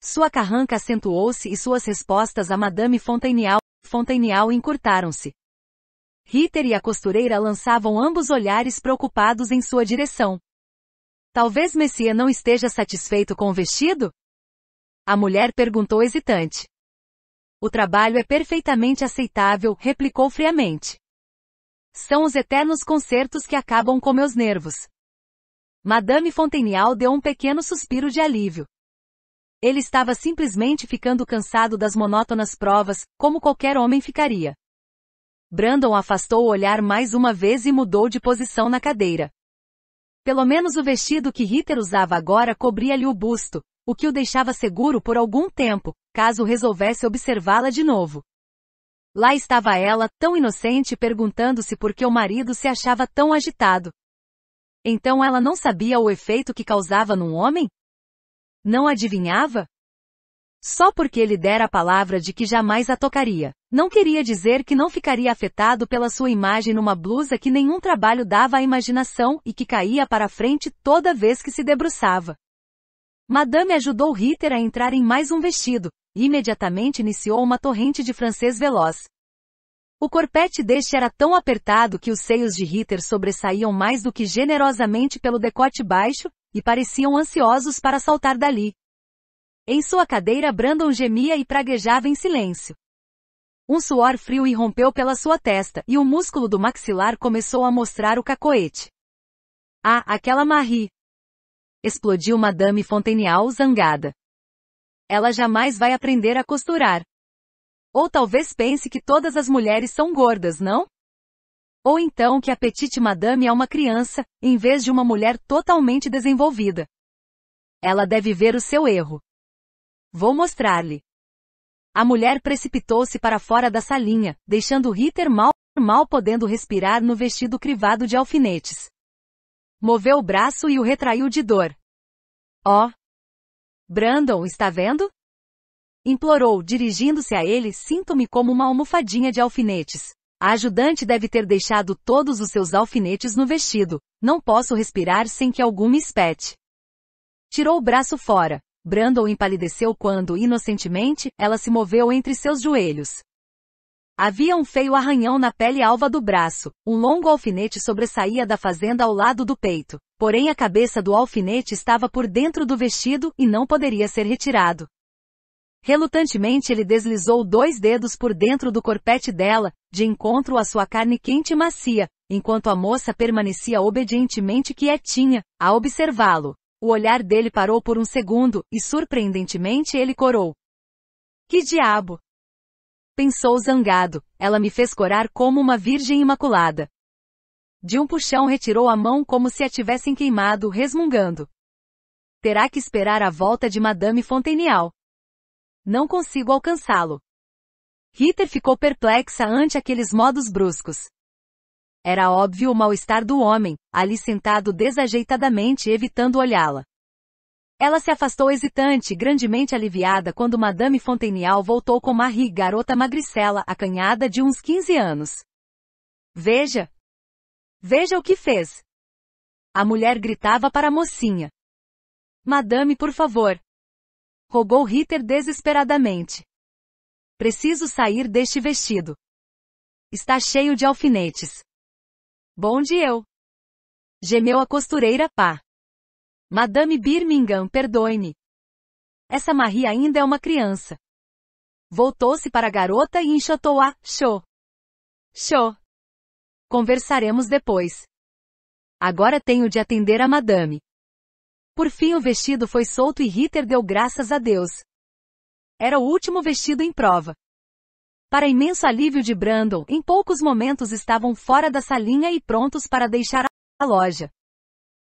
Sua carranca acentuou-se e suas respostas a Madame Fontenial, Fontenial encurtaram-se. Ritter e a costureira lançavam ambos olhares preocupados em sua direção. Talvez Messia não esteja satisfeito com o vestido? A mulher perguntou hesitante. O trabalho é perfeitamente aceitável, replicou friamente. São os eternos concertos que acabam com meus nervos. Madame Fontenial deu um pequeno suspiro de alívio. Ele estava simplesmente ficando cansado das monótonas provas, como qualquer homem ficaria. Brandon afastou o olhar mais uma vez e mudou de posição na cadeira. Pelo menos o vestido que Ritter usava agora cobria-lhe o busto, o que o deixava seguro por algum tempo, caso resolvesse observá-la de novo. Lá estava ela, tão inocente, perguntando-se por que o marido se achava tão agitado. Então ela não sabia o efeito que causava num homem? Não adivinhava? Só porque ele dera a palavra de que jamais a tocaria. Não queria dizer que não ficaria afetado pela sua imagem numa blusa que nenhum trabalho dava à imaginação e que caía para a frente toda vez que se debruçava. Madame ajudou Ritter a entrar em mais um vestido, e imediatamente iniciou uma torrente de francês veloz. O corpete deste era tão apertado que os seios de Ritter sobressaíam mais do que generosamente pelo decote baixo, e pareciam ansiosos para saltar dali. Em sua cadeira Brandon gemia e praguejava em silêncio. Um suor frio irrompeu pela sua testa, e o músculo do maxilar começou a mostrar o cacoete. Ah, aquela Marie, explodiu Madame Fontenial zangada. Ela jamais vai aprender a costurar. Ou talvez pense que todas as mulheres são gordas, não? Ou então que a Petite Madame é uma criança, em vez de uma mulher totalmente desenvolvida. Ela deve ver o seu erro. Vou mostrar-lhe. A mulher precipitou-se para fora da salinha, deixando Ritter mal, mal podendo respirar no vestido crivado de alfinetes. Moveu o braço e o retraiu de dor. Ó! Oh. Brandon, está vendo? Implorou, dirigindo-se a ele, sinto-me como uma almofadinha de alfinetes. A ajudante deve ter deixado todos os seus alfinetes no vestido. Não posso respirar sem que algum me espete. Tirou o braço fora. Brandon empalideceu quando, inocentemente, ela se moveu entre seus joelhos. Havia um feio arranhão na pele alva do braço, um longo alfinete sobressaía da fazenda ao lado do peito, porém a cabeça do alfinete estava por dentro do vestido e não poderia ser retirado. Relutantemente ele deslizou dois dedos por dentro do corpete dela, de encontro à sua carne quente e macia, enquanto a moça permanecia obedientemente quietinha, a observá-lo. O olhar dele parou por um segundo, e surpreendentemente ele corou. Que diabo! pensou zangado, ela me fez corar como uma virgem imaculada. De um puxão retirou a mão como se a tivessem queimado, resmungando. Terá que esperar a volta de Madame Fontenial. Não consigo alcançá-lo. Ritter ficou perplexa ante aqueles modos bruscos. Era óbvio o mal-estar do homem, ali sentado desajeitadamente evitando olhá-la. Ela se afastou hesitante, grandemente aliviada quando Madame Fontenial voltou com Marie, garota magricela, acanhada de uns 15 anos. Veja! Veja o que fez! A mulher gritava para a mocinha. Madame, por favor! Rogou Ritter desesperadamente. Preciso sair deste vestido. Está cheio de alfinetes. Bom de eu! Gemeu a costureira pá. Madame Birmingham, perdoe-me. Essa Marie ainda é uma criança. Voltou-se para a garota e enxotou-a, show. Show. Conversaremos depois. Agora tenho de atender a madame. Por fim o vestido foi solto e Ritter deu graças a Deus. Era o último vestido em prova. Para imenso alívio de Brandon, em poucos momentos estavam fora da salinha e prontos para deixar a loja.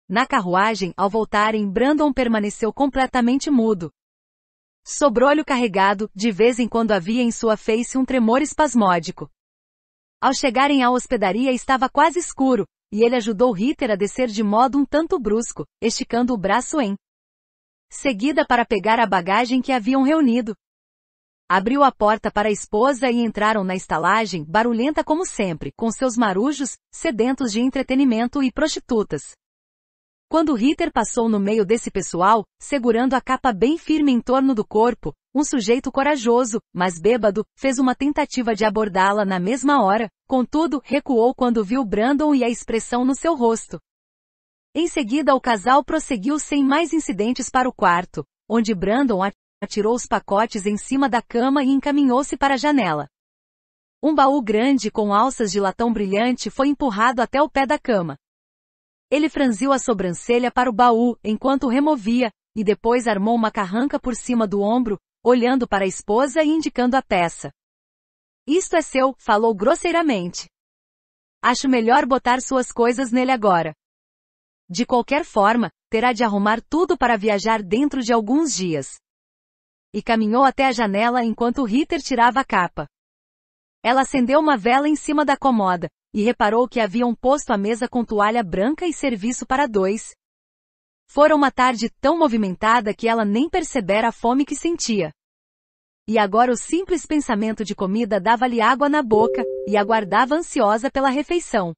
Na carruagem, ao voltarem, Brandon permaneceu completamente mudo. Sobrolho carregado, de vez em quando havia em sua face um tremor espasmódico. Ao chegarem à hospedaria estava quase escuro, e ele ajudou Ritter a descer de modo um tanto brusco, esticando o braço em seguida para pegar a bagagem que haviam reunido. Abriu a porta para a esposa e entraram na estalagem, barulhenta como sempre, com seus marujos, sedentos de entretenimento e prostitutas. Quando Ritter passou no meio desse pessoal, segurando a capa bem firme em torno do corpo, um sujeito corajoso, mas bêbado, fez uma tentativa de abordá-la na mesma hora, contudo, recuou quando viu Brandon e a expressão no seu rosto. Em seguida, o casal prosseguiu sem mais incidentes para o quarto, onde Brandon atirou os pacotes em cima da cama e encaminhou-se para a janela. Um baú grande com alças de latão brilhante foi empurrado até o pé da cama. Ele franziu a sobrancelha para o baú, enquanto removia, e depois armou uma carranca por cima do ombro, olhando para a esposa e indicando a peça. Isto é seu, falou grosseiramente. Acho melhor botar suas coisas nele agora. De qualquer forma, terá de arrumar tudo para viajar dentro de alguns dias. E caminhou até a janela enquanto Ritter tirava a capa. Ela acendeu uma vela em cima da comoda, e reparou que haviam posto a mesa com toalha branca e serviço para dois. Fora uma tarde tão movimentada que ela nem percebera a fome que sentia. E agora o simples pensamento de comida dava-lhe água na boca, e aguardava ansiosa pela refeição.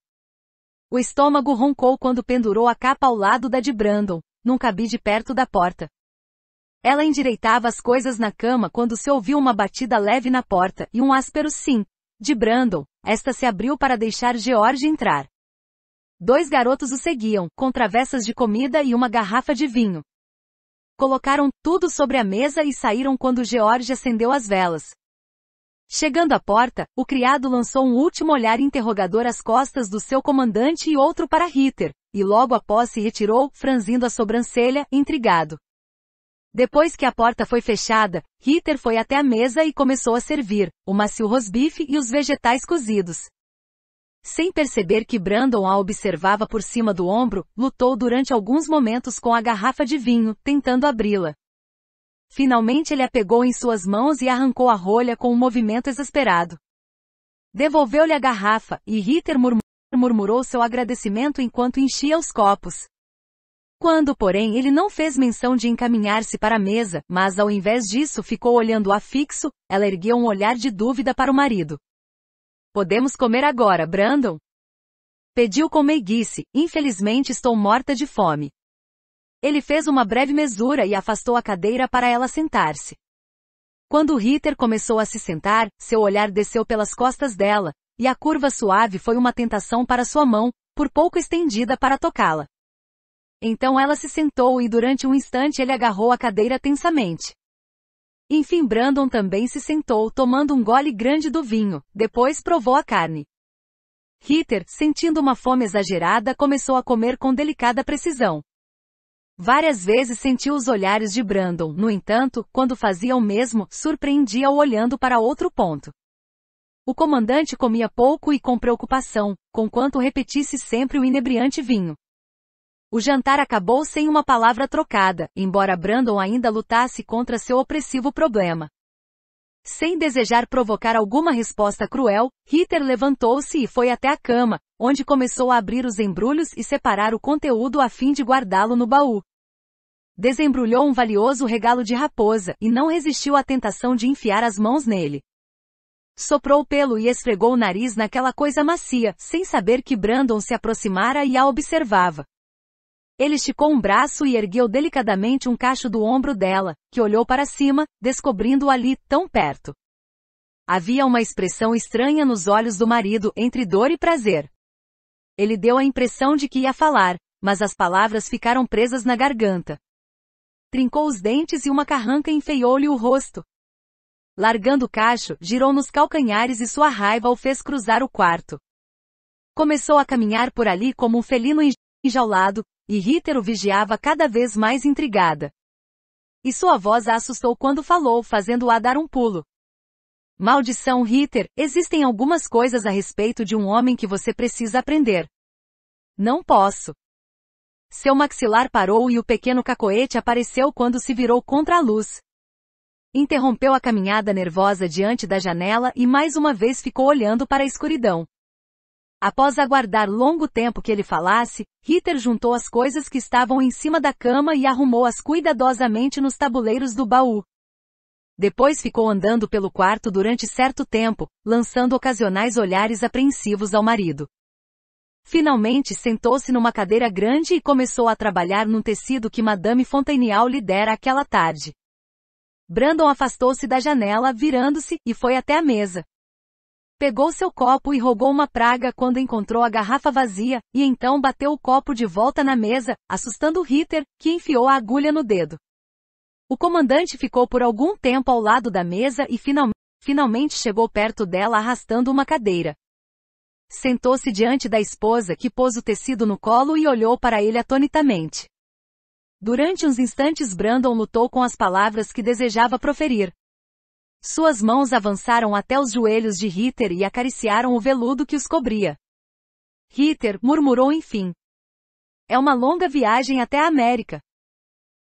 O estômago roncou quando pendurou a capa ao lado da de Brandon, num cabide perto da porta. Ela endireitava as coisas na cama quando se ouviu uma batida leve na porta e um áspero sim, de Brandon, esta se abriu para deixar George entrar. Dois garotos o seguiam, com travessas de comida e uma garrafa de vinho. Colocaram tudo sobre a mesa e saíram quando George acendeu as velas. Chegando à porta, o criado lançou um último olhar interrogador às costas do seu comandante e outro para Ritter, e logo após se retirou, franzindo a sobrancelha, intrigado. Depois que a porta foi fechada, Ritter foi até a mesa e começou a servir, o macio rosbife e os vegetais cozidos. Sem perceber que Brandon a observava por cima do ombro, lutou durante alguns momentos com a garrafa de vinho, tentando abri-la. Finalmente ele a pegou em suas mãos e arrancou a rolha com um movimento exasperado. Devolveu-lhe a garrafa, e Ritter murmurou seu agradecimento enquanto enchia os copos. Quando, porém, ele não fez menção de encaminhar-se para a mesa, mas ao invés disso ficou olhando-a fixo, ela ergueu um olhar de dúvida para o marido. Podemos comer agora, Brandon? Pediu com meiguice, infelizmente estou morta de fome. Ele fez uma breve mesura e afastou a cadeira para ela sentar-se. Quando Ritter começou a se sentar, seu olhar desceu pelas costas dela, e a curva suave foi uma tentação para sua mão, por pouco estendida para tocá-la. Então ela se sentou e durante um instante ele agarrou a cadeira tensamente. Enfim Brandon também se sentou, tomando um gole grande do vinho, depois provou a carne. Ritter, sentindo uma fome exagerada, começou a comer com delicada precisão. Várias vezes sentiu os olhares de Brandon, no entanto, quando fazia o mesmo, surpreendia-o olhando para outro ponto. O comandante comia pouco e com preocupação, conquanto repetisse sempre o inebriante vinho. O jantar acabou sem uma palavra trocada, embora Brandon ainda lutasse contra seu opressivo problema. Sem desejar provocar alguma resposta cruel, Ritter levantou-se e foi até a cama, onde começou a abrir os embrulhos e separar o conteúdo a fim de guardá-lo no baú. Desembrulhou um valioso regalo de raposa e não resistiu à tentação de enfiar as mãos nele. Soprou o pelo e esfregou o nariz naquela coisa macia, sem saber que Brandon se aproximara e a observava. Ele esticou um braço e ergueu delicadamente um cacho do ombro dela, que olhou para cima, descobrindo ali, tão perto. Havia uma expressão estranha nos olhos do marido entre dor e prazer. Ele deu a impressão de que ia falar, mas as palavras ficaram presas na garganta. Trincou os dentes e uma carranca enfeiou-lhe o rosto. Largando o cacho, girou nos calcanhares e sua raiva o fez cruzar o quarto. Começou a caminhar por ali como um felino enjaulado, e Ritter o vigiava cada vez mais intrigada. E sua voz a assustou quando falou, fazendo-a dar um pulo. Maldição Ritter, existem algumas coisas a respeito de um homem que você precisa aprender. Não posso. Seu maxilar parou e o pequeno cacoete apareceu quando se virou contra a luz. Interrompeu a caminhada nervosa diante da janela e mais uma vez ficou olhando para a escuridão. Após aguardar longo tempo que ele falasse, Ritter juntou as coisas que estavam em cima da cama e arrumou-as cuidadosamente nos tabuleiros do baú. Depois ficou andando pelo quarto durante certo tempo, lançando ocasionais olhares apreensivos ao marido. Finalmente sentou-se numa cadeira grande e começou a trabalhar num tecido que Madame Fontenial lhe dera aquela tarde. Brandon afastou-se da janela, virando-se, e foi até a mesa. Pegou seu copo e rogou uma praga quando encontrou a garrafa vazia, e então bateu o copo de volta na mesa, assustando Ritter, que enfiou a agulha no dedo. O comandante ficou por algum tempo ao lado da mesa e final, finalmente chegou perto dela arrastando uma cadeira. Sentou-se diante da esposa que pôs o tecido no colo e olhou para ele atonitamente. Durante uns instantes Brandon lutou com as palavras que desejava proferir, suas mãos avançaram até os joelhos de Ritter e acariciaram o veludo que os cobria. Ritter murmurou enfim. É uma longa viagem até a América.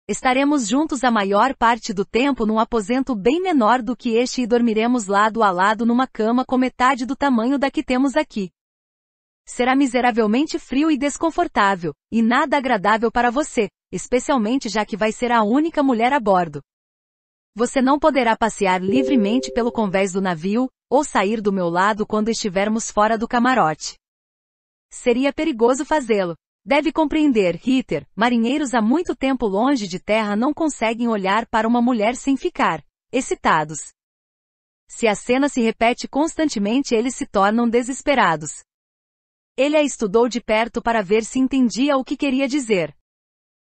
Estaremos juntos a maior parte do tempo num aposento bem menor do que este e dormiremos lado a lado numa cama com metade do tamanho da que temos aqui. Será miseravelmente frio e desconfortável, e nada agradável para você, especialmente já que vai ser a única mulher a bordo. Você não poderá passear livremente pelo convés do navio, ou sair do meu lado quando estivermos fora do camarote. Seria perigoso fazê-lo. Deve compreender, Ritter, marinheiros há muito tempo longe de terra não conseguem olhar para uma mulher sem ficar excitados. Se a cena se repete constantemente, eles se tornam desesperados. Ele a estudou de perto para ver se entendia o que queria dizer.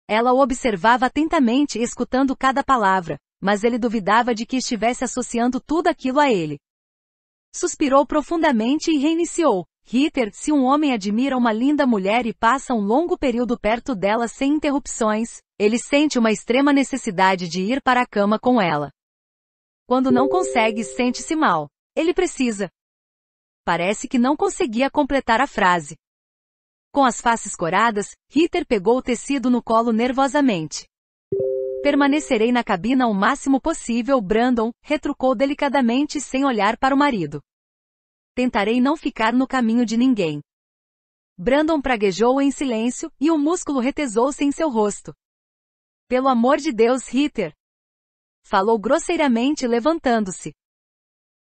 Ela o observava atentamente, escutando cada palavra, mas ele duvidava de que estivesse associando tudo aquilo a ele. Suspirou profundamente e reiniciou. Ritter, se um homem admira uma linda mulher e passa um longo período perto dela sem interrupções, ele sente uma extrema necessidade de ir para a cama com ela. Quando não consegue, sente-se mal. Ele precisa. Parece que não conseguia completar a frase. Com as faces coradas, Ritter pegou o tecido no colo nervosamente. Permanecerei na cabina o máximo possível, Brandon, retrucou delicadamente sem olhar para o marido. Tentarei não ficar no caminho de ninguém. Brandon praguejou em silêncio, e o músculo retesou-se em seu rosto. Pelo amor de Deus, Ritter! Falou grosseiramente levantando-se.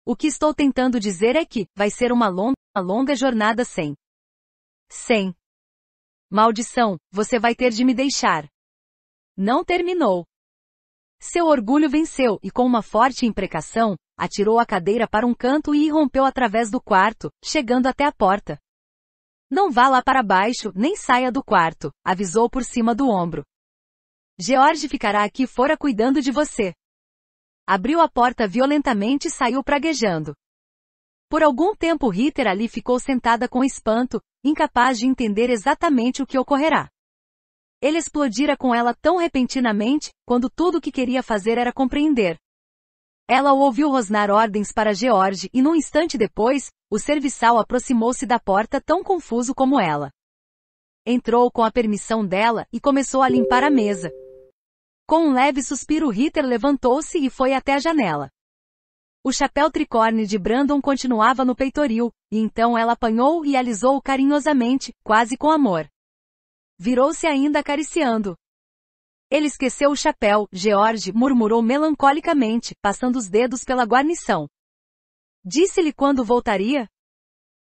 O que estou tentando dizer é que, vai ser uma longa, uma longa jornada sem. Sem. Maldição, você vai ter de me deixar. Não terminou. Seu orgulho venceu e com uma forte imprecação, atirou a cadeira para um canto e irrompeu através do quarto, chegando até a porta. Não vá lá para baixo, nem saia do quarto, avisou por cima do ombro. George ficará aqui fora cuidando de você. Abriu a porta violentamente e saiu praguejando. Por algum tempo Ritter ali ficou sentada com espanto, incapaz de entender exatamente o que ocorrerá. Ele explodira com ela tão repentinamente, quando tudo o que queria fazer era compreender. Ela o ouviu rosnar ordens para George e num instante depois, o serviçal aproximou-se da porta tão confuso como ela. Entrou com a permissão dela e começou a limpar a mesa. Com um leve suspiro Ritter levantou-se e foi até a janela. O chapéu tricorne de Brandon continuava no peitoril, e então ela apanhou e alisou-o carinhosamente, quase com amor virou-se ainda acariciando. Ele esqueceu o chapéu, George murmurou melancolicamente, passando os dedos pela guarnição. Disse-lhe quando voltaria?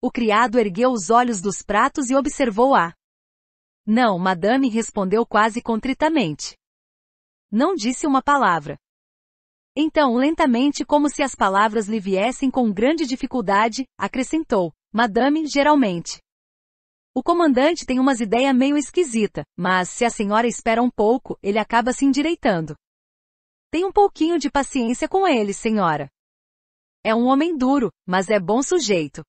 O criado ergueu os olhos dos pratos e observou-a. Não, madame respondeu quase contritamente. Não disse uma palavra. Então, lentamente, como se as palavras lhe viessem com grande dificuldade, acrescentou: Madame, geralmente. O comandante tem umas ideias meio esquisita, mas se a senhora espera um pouco, ele acaba se endireitando. Tem um pouquinho de paciência com ele, senhora. É um homem duro, mas é bom sujeito.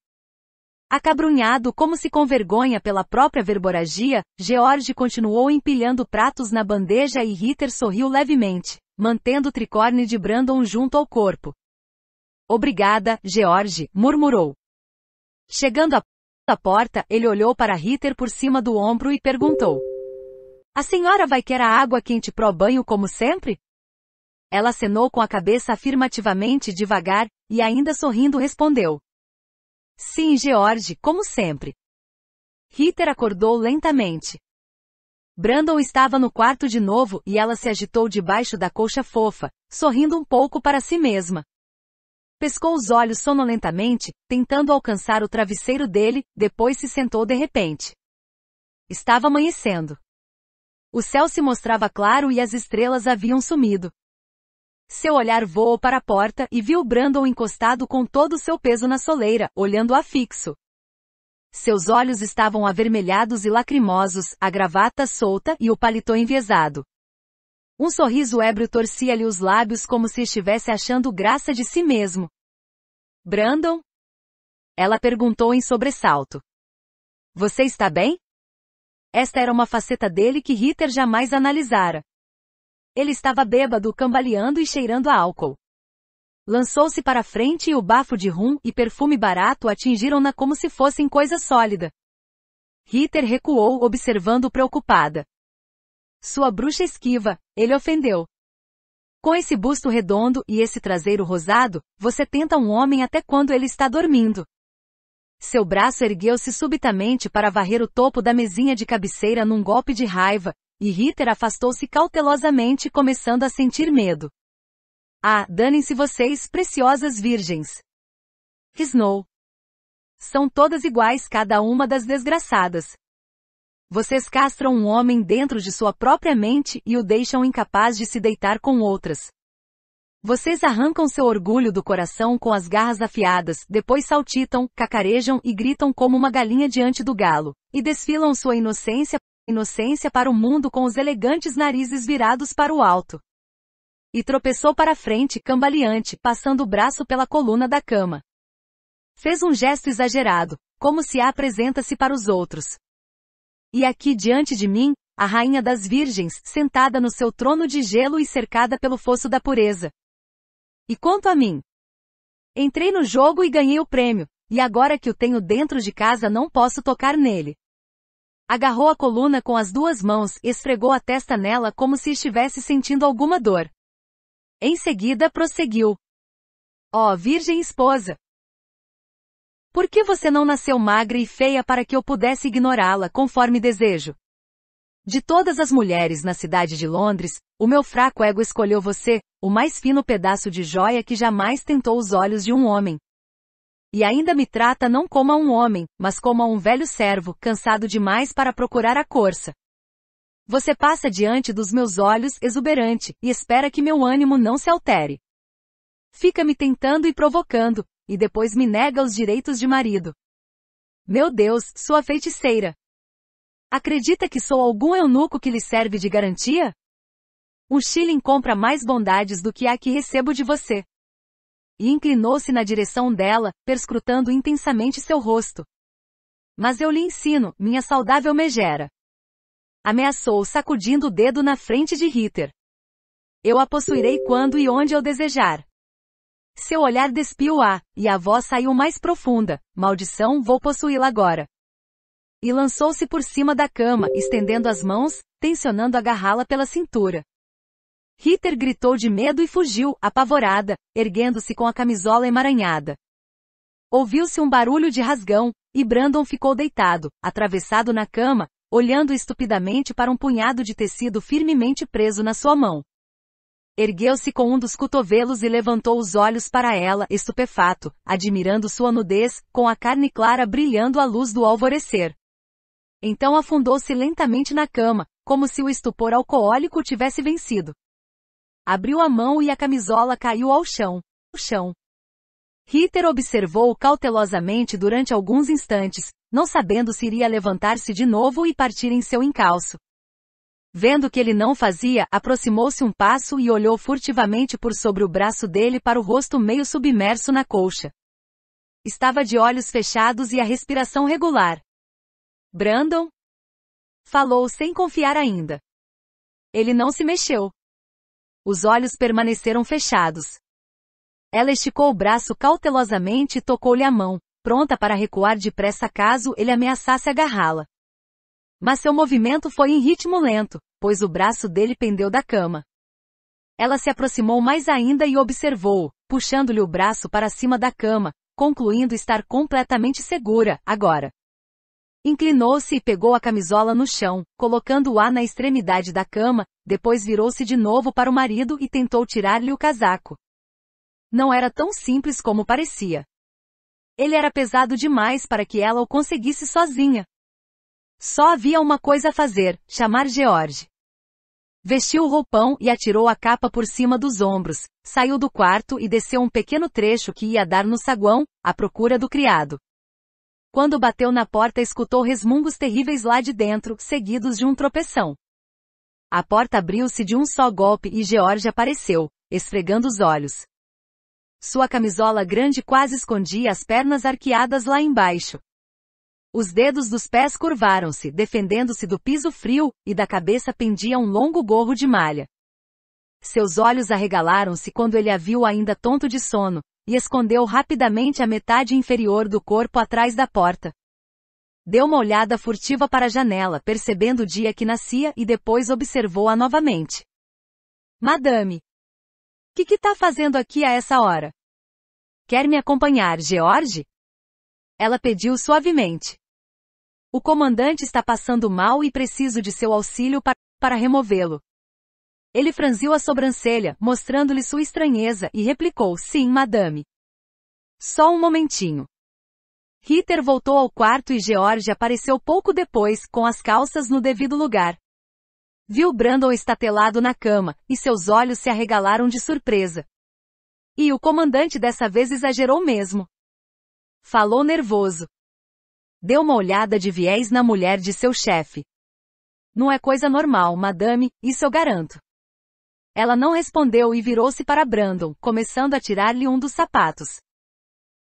Acabrunhado como se com vergonha pela própria verboragia, George continuou empilhando pratos na bandeja e Ritter sorriu levemente, mantendo o tricorne de Brandon junto ao corpo. Obrigada, George, murmurou. Chegando à da porta, ele olhou para Ritter por cima do ombro e perguntou. A senhora vai querer a água quente pro banho como sempre? Ela acenou com a cabeça afirmativamente devagar, e ainda sorrindo respondeu. Sim, George, como sempre. Ritter acordou lentamente. Brandon estava no quarto de novo e ela se agitou debaixo da colcha fofa, sorrindo um pouco para si mesma. Pescou os olhos sonolentamente, tentando alcançar o travesseiro dele, depois se sentou de repente. Estava amanhecendo. O céu se mostrava claro e as estrelas haviam sumido. Seu olhar voou para a porta e viu Brandon encostado com todo o seu peso na soleira, olhando-a fixo. Seus olhos estavam avermelhados e lacrimosos, a gravata solta e o paletó enviesado. Um sorriso ébrio torcia-lhe os lábios como se estivesse achando graça de si mesmo. Brandon? Ela perguntou em sobressalto. Você está bem? Esta era uma faceta dele que Ritter jamais analisara. Ele estava bêbado, cambaleando e cheirando a álcool. Lançou-se para frente e o bafo de rum e perfume barato atingiram-na como se fossem coisa sólida. Ritter recuou, observando preocupada. Sua bruxa esquiva, ele ofendeu. Com esse busto redondo e esse traseiro rosado, você tenta um homem até quando ele está dormindo. Seu braço ergueu-se subitamente para varrer o topo da mesinha de cabeceira num golpe de raiva, e Ritter afastou-se cautelosamente, começando a sentir medo. Ah, danem-se vocês, preciosas virgens! Snow. São todas iguais cada uma das desgraçadas. Vocês castram um homem dentro de sua própria mente e o deixam incapaz de se deitar com outras. Vocês arrancam seu orgulho do coração com as garras afiadas, depois saltitam, cacarejam e gritam como uma galinha diante do galo, e desfilam sua inocência, inocência para o mundo com os elegantes narizes virados para o alto. E tropeçou para frente, cambaleante, passando o braço pela coluna da cama. Fez um gesto exagerado, como se apresenta-se para os outros, e aqui diante de mim, a rainha das virgens, sentada no seu trono de gelo e cercada pelo fosso da pureza. E quanto a mim? Entrei no jogo e ganhei o prêmio, e agora que o tenho dentro de casa não posso tocar nele. Agarrou a coluna com as duas mãos e esfregou a testa nela como se estivesse sentindo alguma dor. Em seguida prosseguiu. Ó oh, Virgem Esposa! Por que você não nasceu magra e feia para que eu pudesse ignorá-la conforme desejo? De todas as mulheres na cidade de Londres, o meu fraco ego escolheu você, o mais fino pedaço de joia que jamais tentou os olhos de um homem. E ainda me trata não como a um homem, mas como a um velho servo, cansado demais para procurar a corça. Você passa diante dos meus olhos exuberante, e espera que meu ânimo não se altere. Fica me tentando e provocando, e depois me nega os direitos de marido. Meu Deus, sua feiticeira! Acredita que sou algum eunuco que lhe serve de garantia? O Schilling compra mais bondades do que a que recebo de você. E inclinou-se na direção dela, perscrutando intensamente seu rosto. Mas eu lhe ensino, minha saudável megera. Ameaçou, sacudindo o dedo na frente de Ritter. Eu a possuirei quando e onde eu desejar. Seu olhar despiu-a, e a voz saiu mais profunda. Maldição, vou possuí-la agora. E lançou-se por cima da cama, estendendo as mãos, tensionando agarrá-la pela cintura. Ritter gritou de medo e fugiu, apavorada, erguendo-se com a camisola emaranhada. Ouviu-se um barulho de rasgão, e Brandon ficou deitado, atravessado na cama, olhando estupidamente para um punhado de tecido firmemente preso na sua mão. Ergueu-se com um dos cotovelos e levantou os olhos para ela, estupefato, admirando sua nudez, com a carne clara brilhando à luz do alvorecer. Então afundou-se lentamente na cama, como se o estupor alcoólico tivesse vencido. Abriu a mão e a camisola caiu ao chão. O chão. Ritter observou cautelosamente durante alguns instantes, não sabendo se iria levantar-se de novo e partir em seu encalço, Vendo que ele não fazia, aproximou-se um passo e olhou furtivamente por sobre o braço dele para o rosto meio submerso na colcha. Estava de olhos fechados e a respiração regular. Brandon? Falou sem confiar ainda. Ele não se mexeu. Os olhos permaneceram fechados. Ela esticou o braço cautelosamente e tocou-lhe a mão, pronta para recuar depressa caso ele ameaçasse agarrá-la. Mas seu movimento foi em ritmo lento, pois o braço dele pendeu da cama. Ela se aproximou mais ainda e observou, puxando-lhe o braço para cima da cama, concluindo estar completamente segura, agora. Inclinou-se e pegou a camisola no chão, colocando-a na extremidade da cama, depois virou-se de novo para o marido e tentou tirar-lhe o casaco. Não era tão simples como parecia. Ele era pesado demais para que ela o conseguisse sozinha, só havia uma coisa a fazer, chamar George. Vestiu o roupão e atirou a capa por cima dos ombros, saiu do quarto e desceu um pequeno trecho que ia dar no saguão, à procura do criado. Quando bateu na porta escutou resmungos terríveis lá de dentro, seguidos de um tropeção. A porta abriu-se de um só golpe e George apareceu, esfregando os olhos. Sua camisola grande quase escondia as pernas arqueadas lá embaixo, os dedos dos pés curvaram-se, defendendo-se do piso frio, e da cabeça pendia um longo gorro de malha. Seus olhos arregalaram-se quando ele a viu ainda tonto de sono, e escondeu rapidamente a metade inferior do corpo atrás da porta. Deu uma olhada furtiva para a janela, percebendo o dia que nascia, e depois observou-a novamente. Madame! Que que tá fazendo aqui a essa hora? Quer me acompanhar, George? Ela pediu suavemente. O comandante está passando mal e preciso de seu auxílio para, para removê-lo. Ele franziu a sobrancelha, mostrando-lhe sua estranheza, e replicou, sim, madame. Só um momentinho. Ritter voltou ao quarto e George apareceu pouco depois, com as calças no devido lugar. Viu Brandon estatelado na cama, e seus olhos se arregalaram de surpresa. E o comandante dessa vez exagerou mesmo. Falou nervoso. Deu uma olhada de viés na mulher de seu chefe. Não é coisa normal, madame, isso eu garanto. Ela não respondeu e virou-se para Brandon, começando a tirar-lhe um dos sapatos.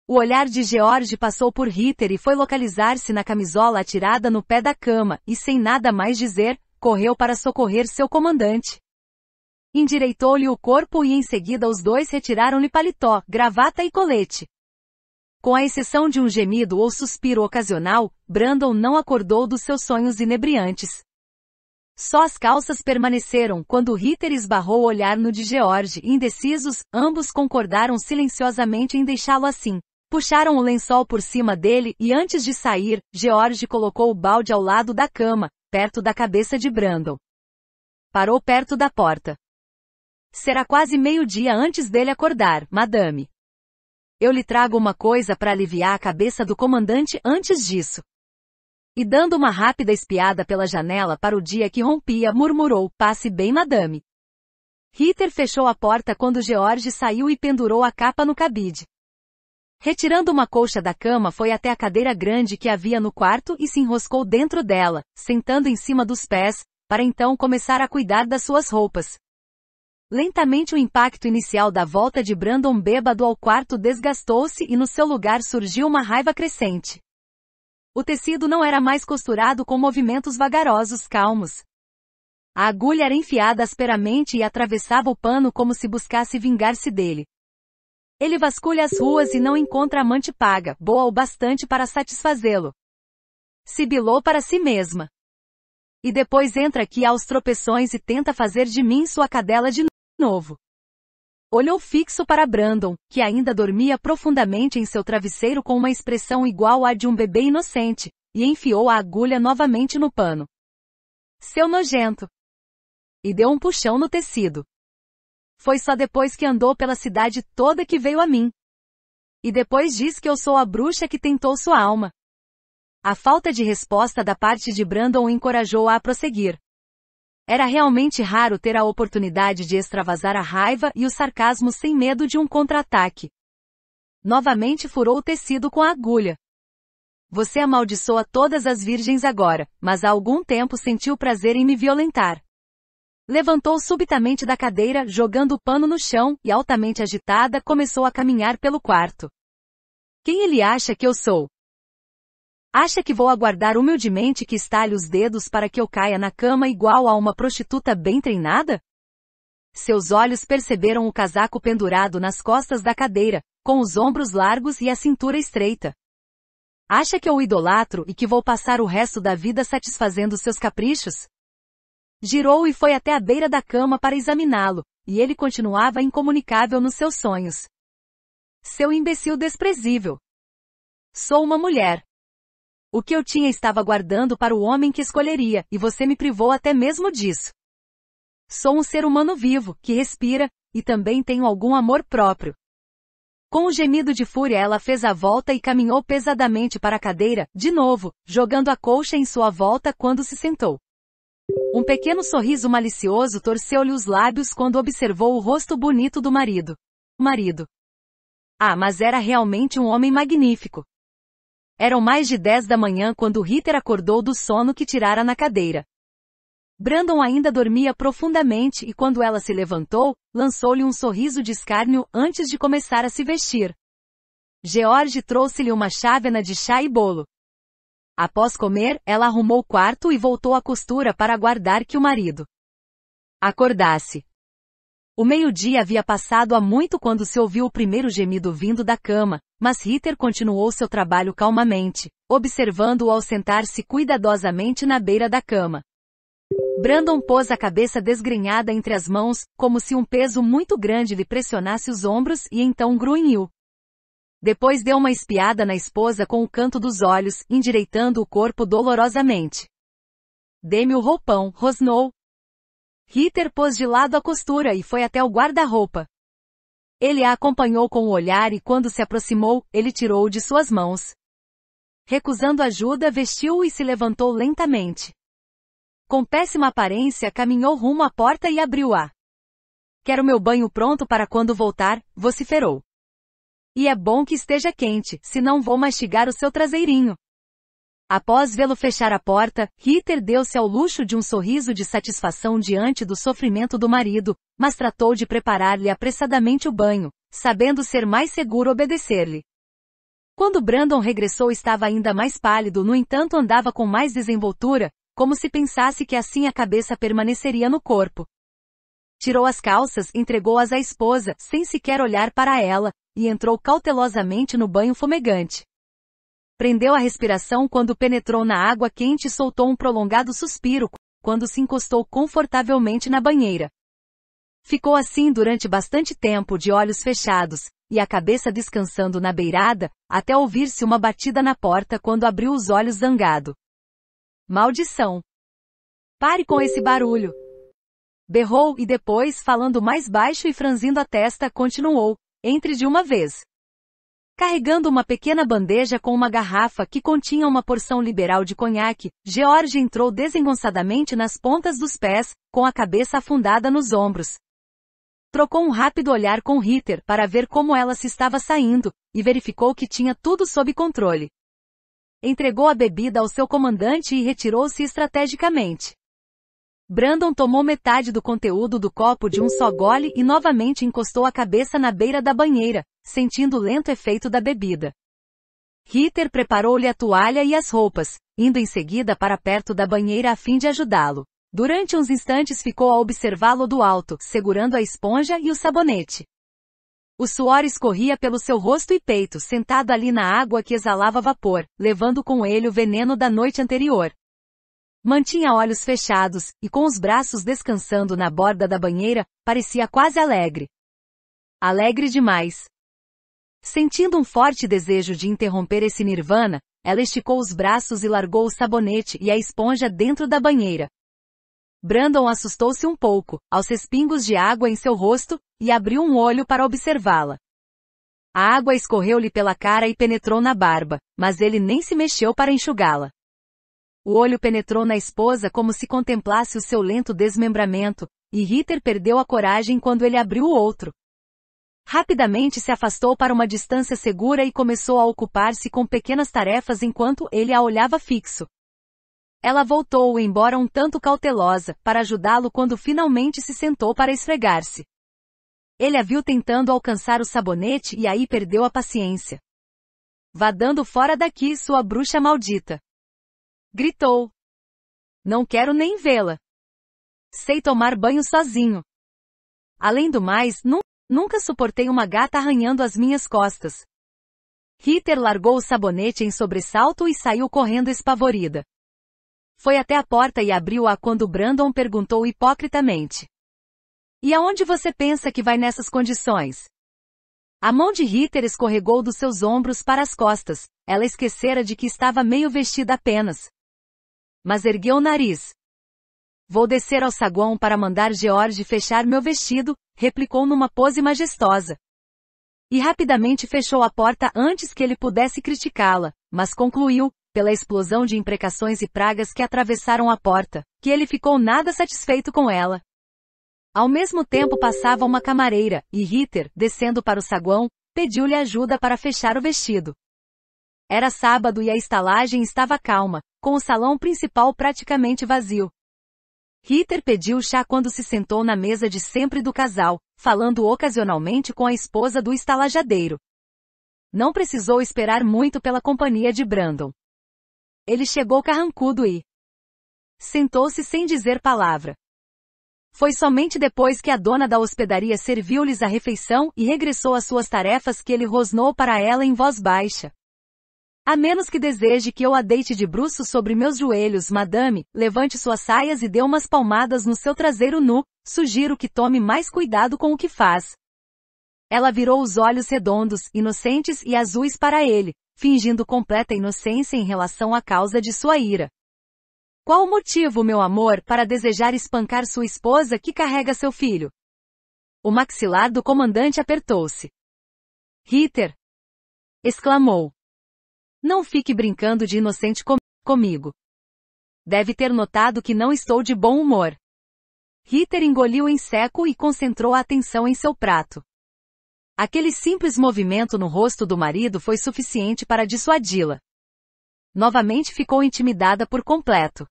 O olhar de George passou por Ritter e foi localizar-se na camisola atirada no pé da cama, e sem nada mais dizer, correu para socorrer seu comandante. Endireitou-lhe o corpo e em seguida os dois retiraram-lhe paletó, gravata e colete. Com a exceção de um gemido ou suspiro ocasional, Brandon não acordou dos seus sonhos inebriantes. Só as calças permaneceram quando Ritter esbarrou o olhar no de George, indecisos, ambos concordaram silenciosamente em deixá-lo assim. Puxaram o lençol por cima dele e antes de sair, George colocou o balde ao lado da cama, perto da cabeça de Brandon. Parou perto da porta. Será quase meio-dia antes dele acordar, madame. Eu lhe trago uma coisa para aliviar a cabeça do comandante antes disso. E dando uma rápida espiada pela janela para o dia que rompia, murmurou, passe bem madame. Ritter fechou a porta quando George saiu e pendurou a capa no cabide. Retirando uma colcha da cama foi até a cadeira grande que havia no quarto e se enroscou dentro dela, sentando em cima dos pés, para então começar a cuidar das suas roupas, Lentamente o impacto inicial da volta de Brandon bêbado ao quarto desgastou-se e no seu lugar surgiu uma raiva crescente. O tecido não era mais costurado com movimentos vagarosos calmos. A agulha era enfiada asperamente e atravessava o pano como se buscasse vingar-se dele. Ele vasculha as ruas e não encontra amante paga, boa o bastante para satisfazê-lo. Sibilou para si mesma. E depois entra aqui aos tropeções e tenta fazer de mim sua cadela de novo. Olhou fixo para Brandon, que ainda dormia profundamente em seu travesseiro com uma expressão igual à de um bebê inocente, e enfiou a agulha novamente no pano. Seu nojento! E deu um puxão no tecido. Foi só depois que andou pela cidade toda que veio a mim. E depois diz que eu sou a bruxa que tentou sua alma. A falta de resposta da parte de Brandon o encorajou a prosseguir, era realmente raro ter a oportunidade de extravasar a raiva e o sarcasmo sem medo de um contra-ataque. Novamente furou o tecido com a agulha. Você amaldiçoa todas as virgens agora, mas há algum tempo sentiu prazer em me violentar. Levantou subitamente da cadeira, jogando o pano no chão, e altamente agitada começou a caminhar pelo quarto. Quem ele acha que eu sou? Acha que vou aguardar humildemente que estale os dedos para que eu caia na cama igual a uma prostituta bem treinada? Seus olhos perceberam o casaco pendurado nas costas da cadeira, com os ombros largos e a cintura estreita. Acha que eu o idolatro e que vou passar o resto da vida satisfazendo seus caprichos? Girou e foi até a beira da cama para examiná-lo, e ele continuava incomunicável nos seus sonhos. Seu imbecil desprezível. Sou uma mulher, o que eu tinha estava guardando para o homem que escolheria, e você me privou até mesmo disso. Sou um ser humano vivo, que respira, e também tenho algum amor próprio. Com um gemido de fúria ela fez a volta e caminhou pesadamente para a cadeira, de novo, jogando a colcha em sua volta quando se sentou. Um pequeno sorriso malicioso torceu-lhe os lábios quando observou o rosto bonito do marido. Marido. Ah, mas era realmente um homem magnífico. Eram mais de 10 da manhã quando Ritter acordou do sono que tirara na cadeira. Brandon ainda dormia profundamente e quando ela se levantou, lançou-lhe um sorriso de escárnio antes de começar a se vestir. George trouxe-lhe uma chávena de chá e bolo. Após comer, ela arrumou o quarto e voltou à costura para aguardar que o marido acordasse. O meio-dia havia passado há muito quando se ouviu o primeiro gemido vindo da cama, mas Ritter continuou seu trabalho calmamente, observando-o ao sentar-se cuidadosamente na beira da cama. Brandon pôs a cabeça desgrenhada entre as mãos, como se um peso muito grande lhe pressionasse os ombros e então grunhiu. Depois deu uma espiada na esposa com o canto dos olhos, endireitando o corpo dolorosamente. Dê-me o roupão, rosnou. Ritter pôs de lado a costura e foi até o guarda-roupa. Ele a acompanhou com o olhar e quando se aproximou, ele tirou-o de suas mãos. Recusando ajuda, vestiu-o e se levantou lentamente. Com péssima aparência, caminhou rumo à porta e abriu-a. Quero meu banho pronto para quando voltar, vociferou. E é bom que esteja quente, senão vou mastigar o seu traseirinho. Após vê-lo fechar a porta, Ritter deu-se ao luxo de um sorriso de satisfação diante do sofrimento do marido, mas tratou de preparar-lhe apressadamente o banho, sabendo ser mais seguro obedecer-lhe. Quando Brandon regressou estava ainda mais pálido, no entanto andava com mais desenvoltura, como se pensasse que assim a cabeça permaneceria no corpo. Tirou as calças, entregou-as à esposa, sem sequer olhar para ela, e entrou cautelosamente no banho fumegante. Prendeu a respiração quando penetrou na água quente e soltou um prolongado suspiro quando se encostou confortavelmente na banheira. Ficou assim durante bastante tempo de olhos fechados, e a cabeça descansando na beirada, até ouvir-se uma batida na porta quando abriu os olhos zangado. Maldição! Pare com esse barulho! Berrou e depois, falando mais baixo e franzindo a testa, continuou: Entre de uma vez. Carregando uma pequena bandeja com uma garrafa que continha uma porção liberal de conhaque, George entrou desengonçadamente nas pontas dos pés, com a cabeça afundada nos ombros. Trocou um rápido olhar com Ritter para ver como ela se estava saindo, e verificou que tinha tudo sob controle. Entregou a bebida ao seu comandante e retirou-se estrategicamente. Brandon tomou metade do conteúdo do copo de um só gole e novamente encostou a cabeça na beira da banheira, sentindo o lento efeito da bebida. Ritter preparou-lhe a toalha e as roupas, indo em seguida para perto da banheira a fim de ajudá-lo. Durante uns instantes ficou a observá-lo do alto, segurando a esponja e o sabonete. O suor escorria pelo seu rosto e peito, sentado ali na água que exalava vapor, levando com ele o veneno da noite anterior. Mantinha olhos fechados, e com os braços descansando na borda da banheira, parecia quase alegre. Alegre demais. Sentindo um forte desejo de interromper esse nirvana, ela esticou os braços e largou o sabonete e a esponja dentro da banheira. Brandon assustou-se um pouco, aos respingos de água em seu rosto, e abriu um olho para observá-la. A água escorreu-lhe pela cara e penetrou na barba, mas ele nem se mexeu para enxugá-la. O olho penetrou na esposa como se contemplasse o seu lento desmembramento, e Ritter perdeu a coragem quando ele abriu o outro. Rapidamente se afastou para uma distância segura e começou a ocupar-se com pequenas tarefas enquanto ele a olhava fixo. Ela voltou, embora um tanto cautelosa, para ajudá-lo quando finalmente se sentou para esfregar-se. Ele a viu tentando alcançar o sabonete e aí perdeu a paciência. Vá dando fora daqui, sua bruxa maldita gritou. Não quero nem vê-la. Sei tomar banho sozinho. Além do mais, nu nunca suportei uma gata arranhando as minhas costas. Ritter largou o sabonete em sobressalto e saiu correndo espavorida. Foi até a porta e abriu-a quando Brandon perguntou hipocritamente. E aonde você pensa que vai nessas condições? A mão de Ritter escorregou dos seus ombros para as costas. Ela esquecera de que estava meio vestida apenas mas ergueu o nariz. Vou descer ao saguão para mandar George fechar meu vestido, replicou numa pose majestosa. E rapidamente fechou a porta antes que ele pudesse criticá-la, mas concluiu, pela explosão de imprecações e pragas que atravessaram a porta, que ele ficou nada satisfeito com ela. Ao mesmo tempo passava uma camareira, e Ritter, descendo para o saguão, pediu-lhe ajuda para fechar o vestido. Era sábado e a estalagem estava calma, com o salão principal praticamente vazio. Ritter pediu chá quando se sentou na mesa de sempre do casal, falando ocasionalmente com a esposa do estalajadeiro. Não precisou esperar muito pela companhia de Brandon. Ele chegou carrancudo e sentou-se sem dizer palavra. Foi somente depois que a dona da hospedaria serviu-lhes a refeição e regressou às suas tarefas que ele rosnou para ela em voz baixa. A menos que deseje que eu a deite de bruço sobre meus joelhos, madame, levante suas saias e dê umas palmadas no seu traseiro nu, sugiro que tome mais cuidado com o que faz. Ela virou os olhos redondos, inocentes e azuis para ele, fingindo completa inocência em relação à causa de sua ira. Qual o motivo, meu amor, para desejar espancar sua esposa que carrega seu filho? O maxilar do comandante apertou-se. Ritter! exclamou. Não fique brincando de inocente com comigo. Deve ter notado que não estou de bom humor. Ritter engoliu em seco e concentrou a atenção em seu prato. Aquele simples movimento no rosto do marido foi suficiente para dissuadi-la. Novamente ficou intimidada por completo.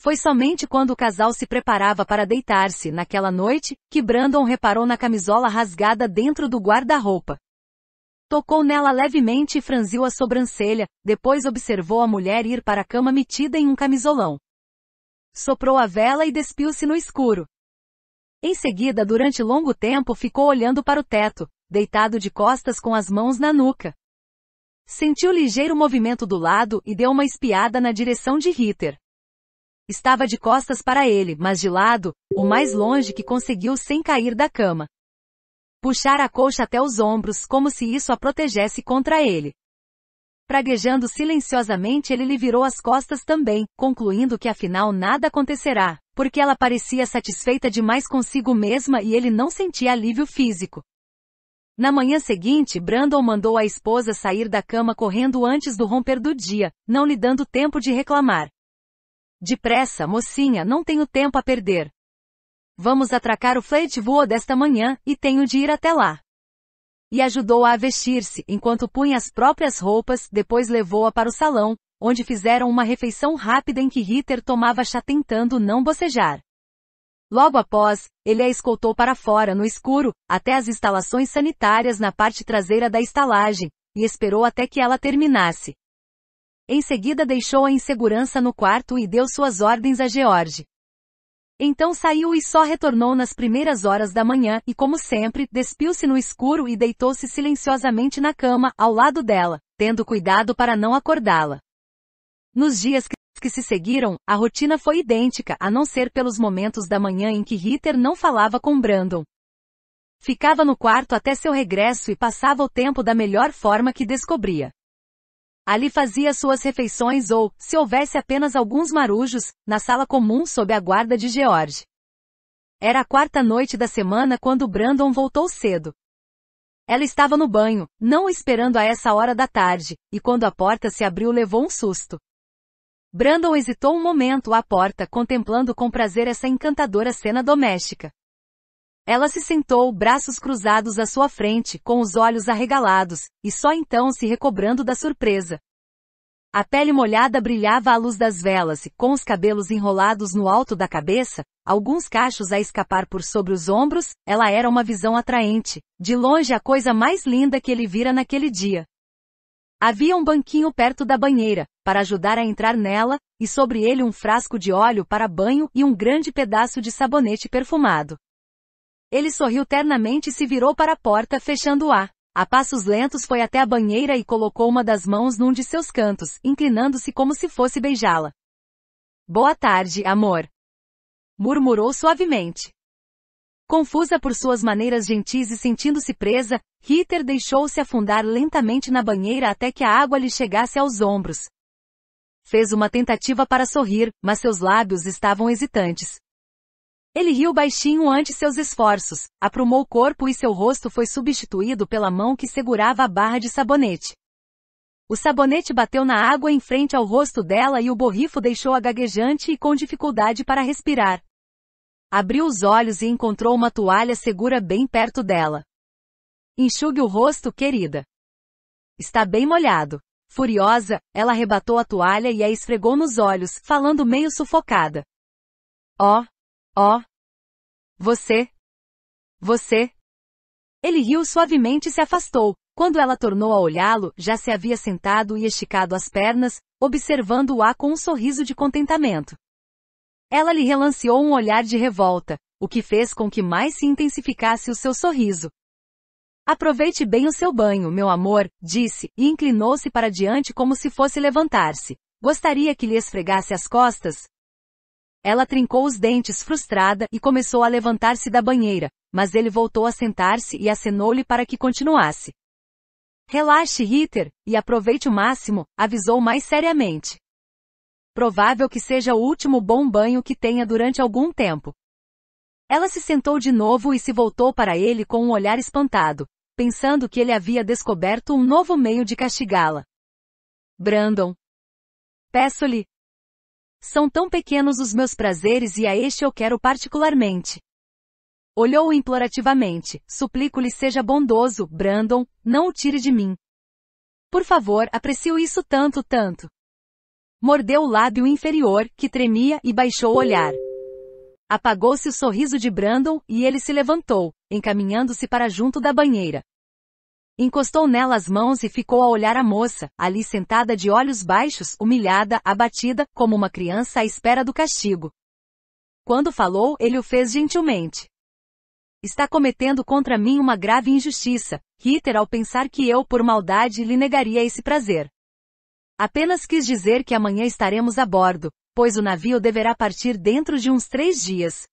Foi somente quando o casal se preparava para deitar-se naquela noite que Brandon reparou na camisola rasgada dentro do guarda-roupa. Tocou nela levemente e franziu a sobrancelha, depois observou a mulher ir para a cama metida em um camisolão. Soprou a vela e despiu-se no escuro. Em seguida, durante longo tempo, ficou olhando para o teto, deitado de costas com as mãos na nuca. Sentiu ligeiro movimento do lado e deu uma espiada na direção de Ritter. Estava de costas para ele, mas de lado, o mais longe que conseguiu sem cair da cama. Puxar a colcha até os ombros como se isso a protegesse contra ele. Praguejando silenciosamente ele lhe virou as costas também, concluindo que afinal nada acontecerá, porque ela parecia satisfeita demais consigo mesma e ele não sentia alívio físico. Na manhã seguinte, Brandon mandou a esposa sair da cama correndo antes do romper do dia, não lhe dando tempo de reclamar. Depressa, mocinha, não tenho tempo a perder. Vamos atracar o voo desta manhã, e tenho de ir até lá. E ajudou-a a, a vestir-se, enquanto punha as próprias roupas, depois levou-a para o salão, onde fizeram uma refeição rápida em que Ritter tomava chá tentando não bocejar. Logo após, ele a escoltou para fora, no escuro, até as instalações sanitárias na parte traseira da estalagem, e esperou até que ela terminasse. Em seguida deixou-a em segurança no quarto e deu suas ordens a George. Então saiu e só retornou nas primeiras horas da manhã, e como sempre, despiu-se no escuro e deitou-se silenciosamente na cama, ao lado dela, tendo cuidado para não acordá-la. Nos dias que se seguiram, a rotina foi idêntica, a não ser pelos momentos da manhã em que Ritter não falava com Brandon. Ficava no quarto até seu regresso e passava o tempo da melhor forma que descobria. Ali fazia suas refeições ou, se houvesse apenas alguns marujos, na sala comum sob a guarda de George. Era a quarta noite da semana quando Brandon voltou cedo. Ela estava no banho, não esperando a essa hora da tarde, e quando a porta se abriu levou um susto. Brandon hesitou um momento à porta contemplando com prazer essa encantadora cena doméstica. Ela se sentou, braços cruzados à sua frente, com os olhos arregalados, e só então se recobrando da surpresa. A pele molhada brilhava à luz das velas e, com os cabelos enrolados no alto da cabeça, alguns cachos a escapar por sobre os ombros, ela era uma visão atraente, de longe a coisa mais linda que ele vira naquele dia. Havia um banquinho perto da banheira, para ajudar a entrar nela, e sobre ele um frasco de óleo para banho e um grande pedaço de sabonete perfumado. Ele sorriu ternamente e se virou para a porta, fechando-a. A passos lentos foi até a banheira e colocou uma das mãos num de seus cantos, inclinando-se como se fosse beijá-la. Boa tarde, amor. Murmurou suavemente. Confusa por suas maneiras gentis e sentindo-se presa, Ritter deixou-se afundar lentamente na banheira até que a água lhe chegasse aos ombros. Fez uma tentativa para sorrir, mas seus lábios estavam hesitantes. Ele riu baixinho ante seus esforços, aprumou o corpo e seu rosto foi substituído pela mão que segurava a barra de sabonete. O sabonete bateu na água em frente ao rosto dela e o borrifo deixou-a gaguejante e com dificuldade para respirar. Abriu os olhos e encontrou uma toalha segura bem perto dela. Enxugue o rosto, querida. Está bem molhado. Furiosa, ela arrebatou a toalha e a esfregou nos olhos, falando meio sufocada. Oh, Ó! Oh. Você! Você! Ele riu suavemente e se afastou. Quando ela tornou a olhá-lo, já se havia sentado e esticado as pernas, observando a com um sorriso de contentamento. Ela lhe relanceou um olhar de revolta, o que fez com que mais se intensificasse o seu sorriso. Aproveite bem o seu banho, meu amor, disse, e inclinou-se para diante como se fosse levantar-se. Gostaria que lhe esfregasse as costas? Ela trincou os dentes frustrada e começou a levantar-se da banheira, mas ele voltou a sentar-se e acenou-lhe para que continuasse. Relaxe, Ritter, e aproveite o máximo, avisou mais seriamente. Provável que seja o último bom banho que tenha durante algum tempo. Ela se sentou de novo e se voltou para ele com um olhar espantado, pensando que ele havia descoberto um novo meio de castigá-la. Brandon. Peço-lhe, são tão pequenos os meus prazeres e a este eu quero particularmente. olhou implorativamente. Suplico-lhe seja bondoso, Brandon, não o tire de mim. Por favor, aprecio isso tanto, tanto. Mordeu o lábio inferior, que tremia, e baixou o olhar. Apagou-se o sorriso de Brandon e ele se levantou, encaminhando-se para junto da banheira. Encostou nela as mãos e ficou a olhar a moça, ali sentada de olhos baixos, humilhada, abatida, como uma criança à espera do castigo. Quando falou, ele o fez gentilmente. Está cometendo contra mim uma grave injustiça, Ritter ao pensar que eu, por maldade, lhe negaria esse prazer. Apenas quis dizer que amanhã estaremos a bordo, pois o navio deverá partir dentro de uns três dias.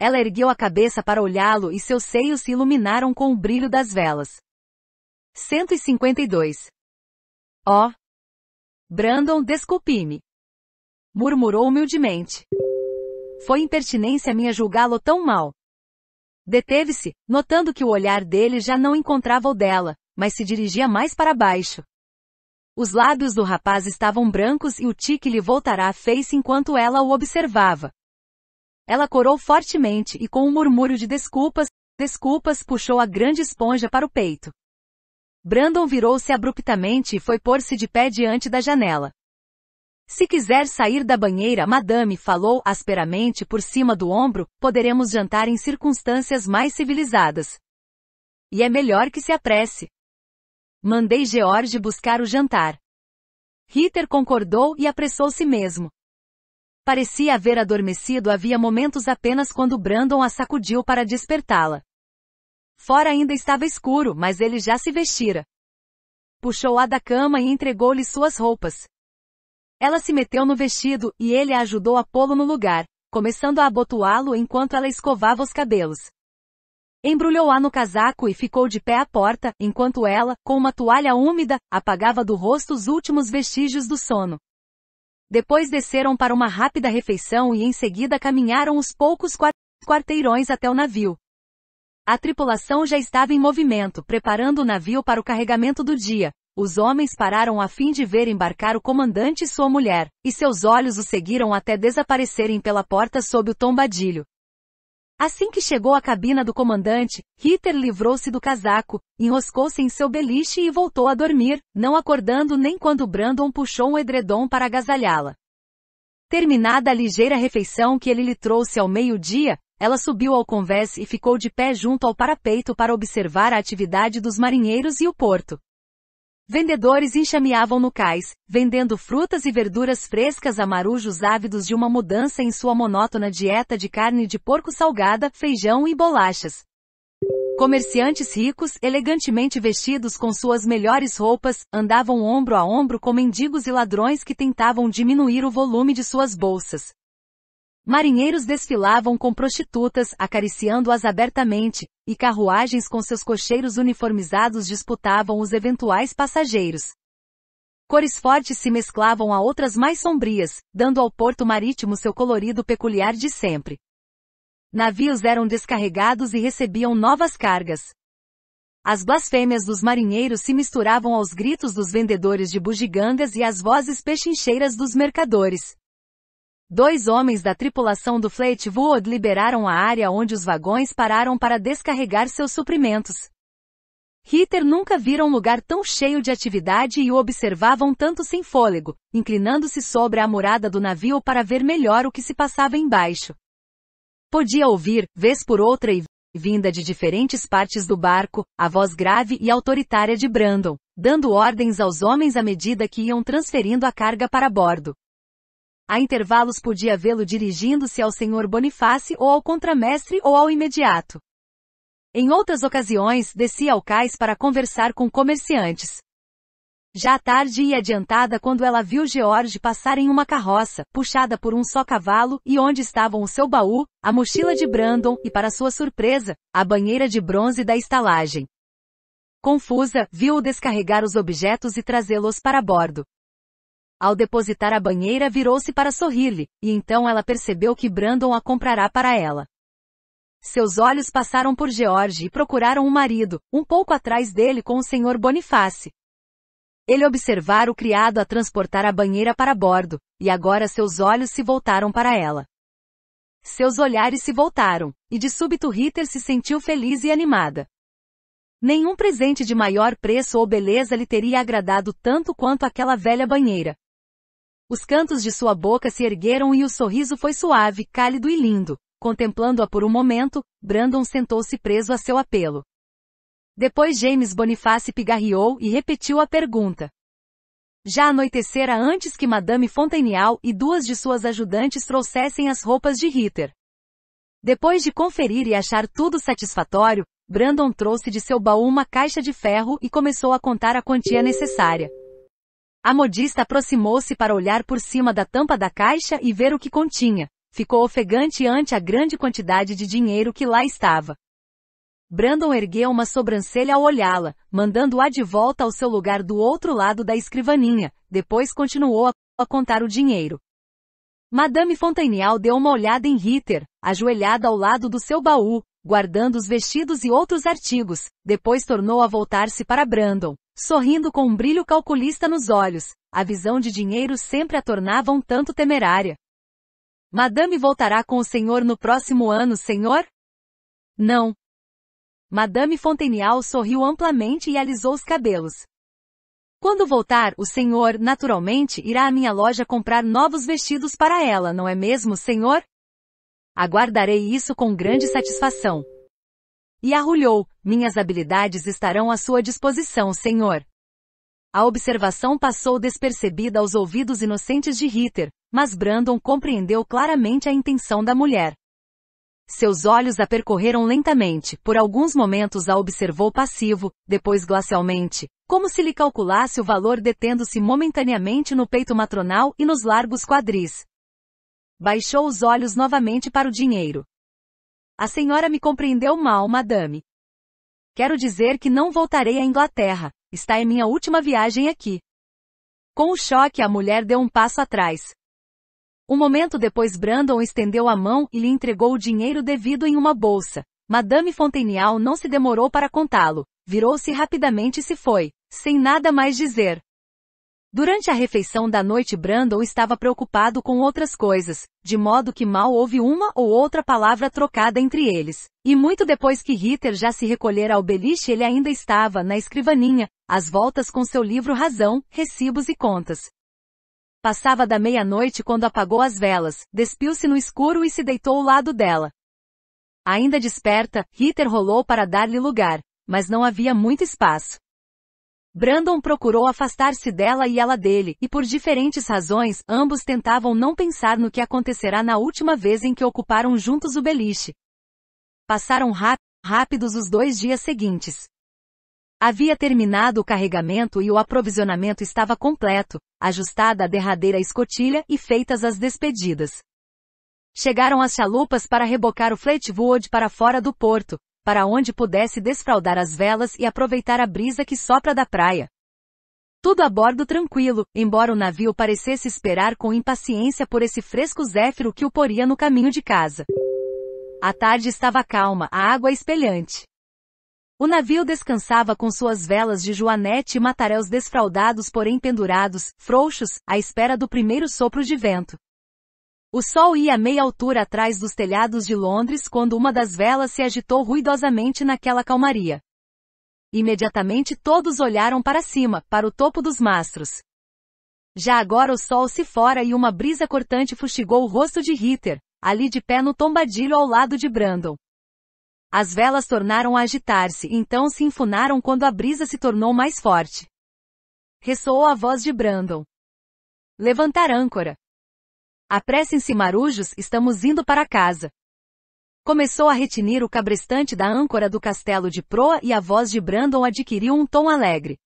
Ela ergueu a cabeça para olhá-lo e seus seios se iluminaram com o brilho das velas. 152. Ó. Oh. Brandon, desculpe-me. Murmurou humildemente. Foi impertinência minha julgá-lo tão mal. Deteve-se, notando que o olhar dele já não encontrava o dela, mas se dirigia mais para baixo. Os lábios do rapaz estavam brancos e o tique lhe voltará a face enquanto ela o observava. Ela corou fortemente e com um murmúrio de desculpas, desculpas puxou a grande esponja para o peito. Brandon virou-se abruptamente e foi pôr-se de pé diante da janela. Se quiser sair da banheira, madame falou asperamente por cima do ombro, poderemos jantar em circunstâncias mais civilizadas. E é melhor que se apresse. Mandei George buscar o jantar. Ritter concordou e apressou-se mesmo. Parecia haver adormecido havia momentos apenas quando Brandon a sacudiu para despertá-la. Fora ainda estava escuro, mas ele já se vestira. Puxou-a da cama e entregou-lhe suas roupas. Ela se meteu no vestido e ele a ajudou a pô-lo no lugar, começando a abotoá-lo enquanto ela escovava os cabelos. Embrulhou-a no casaco e ficou de pé à porta, enquanto ela, com uma toalha úmida, apagava do rosto os últimos vestígios do sono. Depois desceram para uma rápida refeição e em seguida caminharam os poucos quarteirões até o navio. A tripulação já estava em movimento, preparando o navio para o carregamento do dia. Os homens pararam a fim de ver embarcar o comandante e sua mulher, e seus olhos o seguiram até desaparecerem pela porta sob o tombadilho. Assim que chegou à cabina do comandante, Ritter livrou-se do casaco, enroscou-se em seu beliche e voltou a dormir, não acordando nem quando Brandon puxou um edredom para agasalhá-la. Terminada a ligeira refeição que ele lhe trouxe ao meio-dia, ela subiu ao convés e ficou de pé junto ao parapeito para observar a atividade dos marinheiros e o porto. Vendedores enxameavam no cais, vendendo frutas e verduras frescas a marujos ávidos de uma mudança em sua monótona dieta de carne de porco salgada, feijão e bolachas. Comerciantes ricos, elegantemente vestidos com suas melhores roupas, andavam ombro a ombro com mendigos e ladrões que tentavam diminuir o volume de suas bolsas. Marinheiros desfilavam com prostitutas, acariciando-as abertamente, e carruagens com seus cocheiros uniformizados disputavam os eventuais passageiros. Cores fortes se mesclavam a outras mais sombrias, dando ao porto marítimo seu colorido peculiar de sempre. Navios eram descarregados e recebiam novas cargas. As blasfêmias dos marinheiros se misturavam aos gritos dos vendedores de bugigangas e às vozes pechincheiras dos mercadores. Dois homens da tripulação do Fleetwood liberaram a área onde os vagões pararam para descarregar seus suprimentos. Ritter nunca vira um lugar tão cheio de atividade e o observavam tanto sem fôlego, inclinando-se sobre a murada do navio para ver melhor o que se passava embaixo. Podia ouvir, vez por outra e vinda de diferentes partes do barco, a voz grave e autoritária de Brandon, dando ordens aos homens à medida que iam transferindo a carga para bordo. A intervalos podia vê-lo dirigindo-se ao senhor Bonifácio ou ao contramestre ou ao imediato. Em outras ocasiões, descia ao cais para conversar com comerciantes. Já tarde e adiantada quando ela viu George passar em uma carroça, puxada por um só cavalo, e onde estavam o seu baú, a mochila de Brandon e, para sua surpresa, a banheira de bronze da estalagem. Confusa, viu-o descarregar os objetos e trazê-los para bordo. Ao depositar a banheira virou-se para sorrir-lhe, e então ela percebeu que Brandon a comprará para ela. Seus olhos passaram por George e procuraram o um marido, um pouco atrás dele com o Sr. Boniface. Ele observara o criado a transportar a banheira para bordo, e agora seus olhos se voltaram para ela. Seus olhares se voltaram, e de súbito Ritter se sentiu feliz e animada. Nenhum presente de maior preço ou beleza lhe teria agradado tanto quanto aquela velha banheira. Os cantos de sua boca se ergueram e o sorriso foi suave, cálido e lindo. Contemplando-a por um momento, Brandon sentou-se preso a seu apelo. Depois James Boniface pigarreou e repetiu a pergunta. Já anoitecera antes que Madame Fontenial e duas de suas ajudantes trouxessem as roupas de Ritter. Depois de conferir e achar tudo satisfatório, Brandon trouxe de seu baú uma caixa de ferro e começou a contar a quantia necessária. A modista aproximou-se para olhar por cima da tampa da caixa e ver o que continha. Ficou ofegante ante a grande quantidade de dinheiro que lá estava. Brandon ergueu uma sobrancelha ao olhá-la, mandando-a de volta ao seu lugar do outro lado da escrivaninha, depois continuou a contar o dinheiro. Madame Fontanial deu uma olhada em Ritter, ajoelhada ao lado do seu baú, guardando os vestidos e outros artigos, depois tornou a voltar-se para Brandon, sorrindo com um brilho calculista nos olhos. A visão de dinheiro sempre a tornava um tanto temerária. Madame voltará com o senhor no próximo ano, senhor? Não. Madame Fontenial sorriu amplamente e alisou os cabelos. Quando voltar, o senhor, naturalmente, irá à minha loja comprar novos vestidos para ela, não é mesmo, senhor? Aguardarei isso com grande satisfação. E arrulhou, minhas habilidades estarão à sua disposição, senhor. A observação passou despercebida aos ouvidos inocentes de Ritter, mas Brandon compreendeu claramente a intenção da mulher. Seus olhos a percorreram lentamente, por alguns momentos a observou passivo, depois glacialmente, como se lhe calculasse o valor detendo-se momentaneamente no peito matronal e nos largos quadris. Baixou os olhos novamente para o dinheiro. A senhora me compreendeu mal, madame. Quero dizer que não voltarei à Inglaterra. Está em minha última viagem aqui. Com o choque, a mulher deu um passo atrás. Um momento depois, Brandon estendeu a mão e lhe entregou o dinheiro devido em uma bolsa. Madame Fontenial não se demorou para contá-lo. Virou-se rapidamente e se foi, sem nada mais dizer. Durante a refeição da noite Brandon estava preocupado com outras coisas, de modo que mal houve uma ou outra palavra trocada entre eles. E muito depois que Ritter já se recolhera ao beliche ele ainda estava, na escrivaninha, às voltas com seu livro Razão, Recibos e Contas. Passava da meia-noite quando apagou as velas, despiu-se no escuro e se deitou ao lado dela. Ainda desperta, Ritter rolou para dar-lhe lugar, mas não havia muito espaço. Brandon procurou afastar-se dela e ela dele, e por diferentes razões, ambos tentavam não pensar no que acontecerá na última vez em que ocuparam juntos o beliche. Passaram rápidos os dois dias seguintes. Havia terminado o carregamento e o aprovisionamento estava completo, ajustada a derradeira escotilha e feitas as despedidas. Chegaram as chalupas para rebocar o Fleetwood para fora do porto, para onde pudesse desfraldar as velas e aproveitar a brisa que sopra da praia. Tudo a bordo tranquilo, embora o navio parecesse esperar com impaciência por esse fresco zéfiro que o poria no caminho de casa. A tarde estava calma, a água espelhante. O navio descansava com suas velas de joanete e mataréus desfraldados porém pendurados, frouxos, à espera do primeiro sopro de vento. O sol ia a meia altura atrás dos telhados de Londres quando uma das velas se agitou ruidosamente naquela calmaria. Imediatamente todos olharam para cima, para o topo dos mastros. Já agora o sol se fora e uma brisa cortante fustigou o rosto de Ritter, ali de pé no tombadilho ao lado de Brandon. As velas tornaram a agitar-se, então se enfunaram quando a brisa se tornou mais forte. Ressoou a voz de Brandon. Levantar âncora. Apressem-se marujos, estamos indo para casa. Começou a retinir o cabrestante da âncora do castelo de proa e a voz de Brandon adquiriu um tom alegre.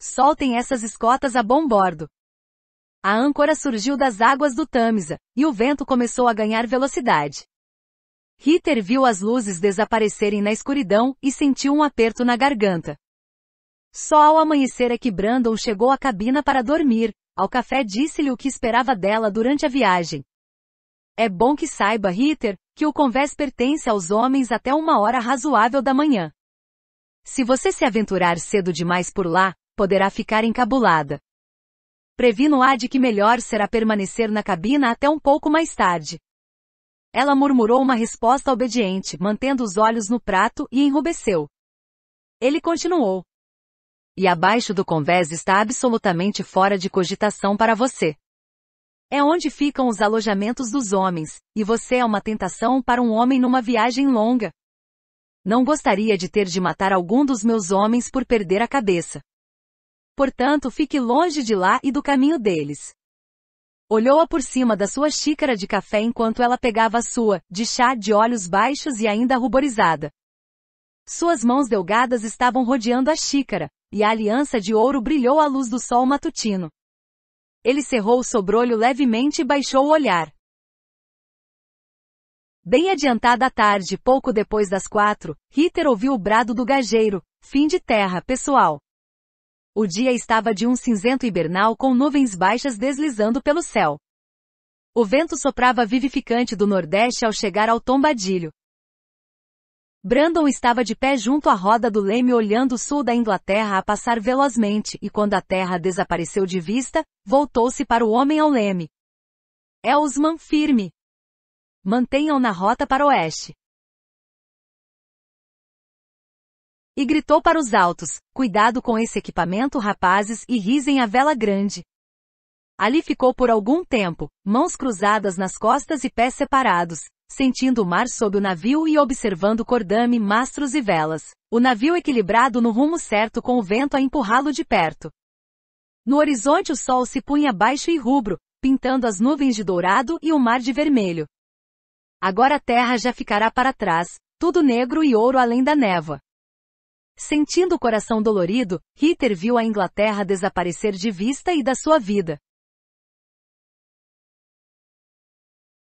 Soltem essas escotas a bom bordo. A âncora surgiu das águas do Tamisa, e o vento começou a ganhar velocidade. Ritter viu as luzes desaparecerem na escuridão e sentiu um aperto na garganta. Só ao amanhecer é que Brandon chegou à cabina para dormir, ao café disse-lhe o que esperava dela durante a viagem. É bom que saiba, Ritter, que o convés pertence aos homens até uma hora razoável da manhã. Se você se aventurar cedo demais por lá, poderá ficar encabulada. Previno-a de que melhor será permanecer na cabina até um pouco mais tarde. Ela murmurou uma resposta obediente, mantendo os olhos no prato, e enrubesceu. Ele continuou. E abaixo do convés está absolutamente fora de cogitação para você. É onde ficam os alojamentos dos homens, e você é uma tentação para um homem numa viagem longa. Não gostaria de ter de matar algum dos meus homens por perder a cabeça. Portanto, fique longe de lá e do caminho deles. Olhou-a por cima da sua xícara de café enquanto ela pegava a sua, de chá de olhos baixos e ainda ruborizada. Suas mãos delgadas estavam rodeando a xícara, e a aliança de ouro brilhou à luz do sol matutino. Ele cerrou o sobrolho levemente e baixou o olhar. Bem adiantada a tarde, pouco depois das quatro, Ritter ouviu o brado do gajeiro, fim de terra, pessoal. O dia estava de um cinzento hibernal com nuvens baixas deslizando pelo céu. O vento soprava vivificante do nordeste ao chegar ao tombadilho, Brandon estava de pé junto à roda do leme olhando o sul da Inglaterra a passar velozmente e quando a terra desapareceu de vista, voltou-se para o homem ao leme. Elsman, firme. Mantenham na rota para oeste. E gritou para os altos, cuidado com esse equipamento rapazes e risem a vela grande. Ali ficou por algum tempo, mãos cruzadas nas costas e pés separados, sentindo o mar sob o navio e observando cordame, mastros e velas. O navio equilibrado no rumo certo com o vento a empurrá-lo de perto. No horizonte o sol se punha baixo e rubro, pintando as nuvens de dourado e o mar de vermelho. Agora a terra já ficará para trás, tudo negro e ouro além da névoa. Sentindo o coração dolorido, Ritter viu a Inglaterra desaparecer de vista e da sua vida.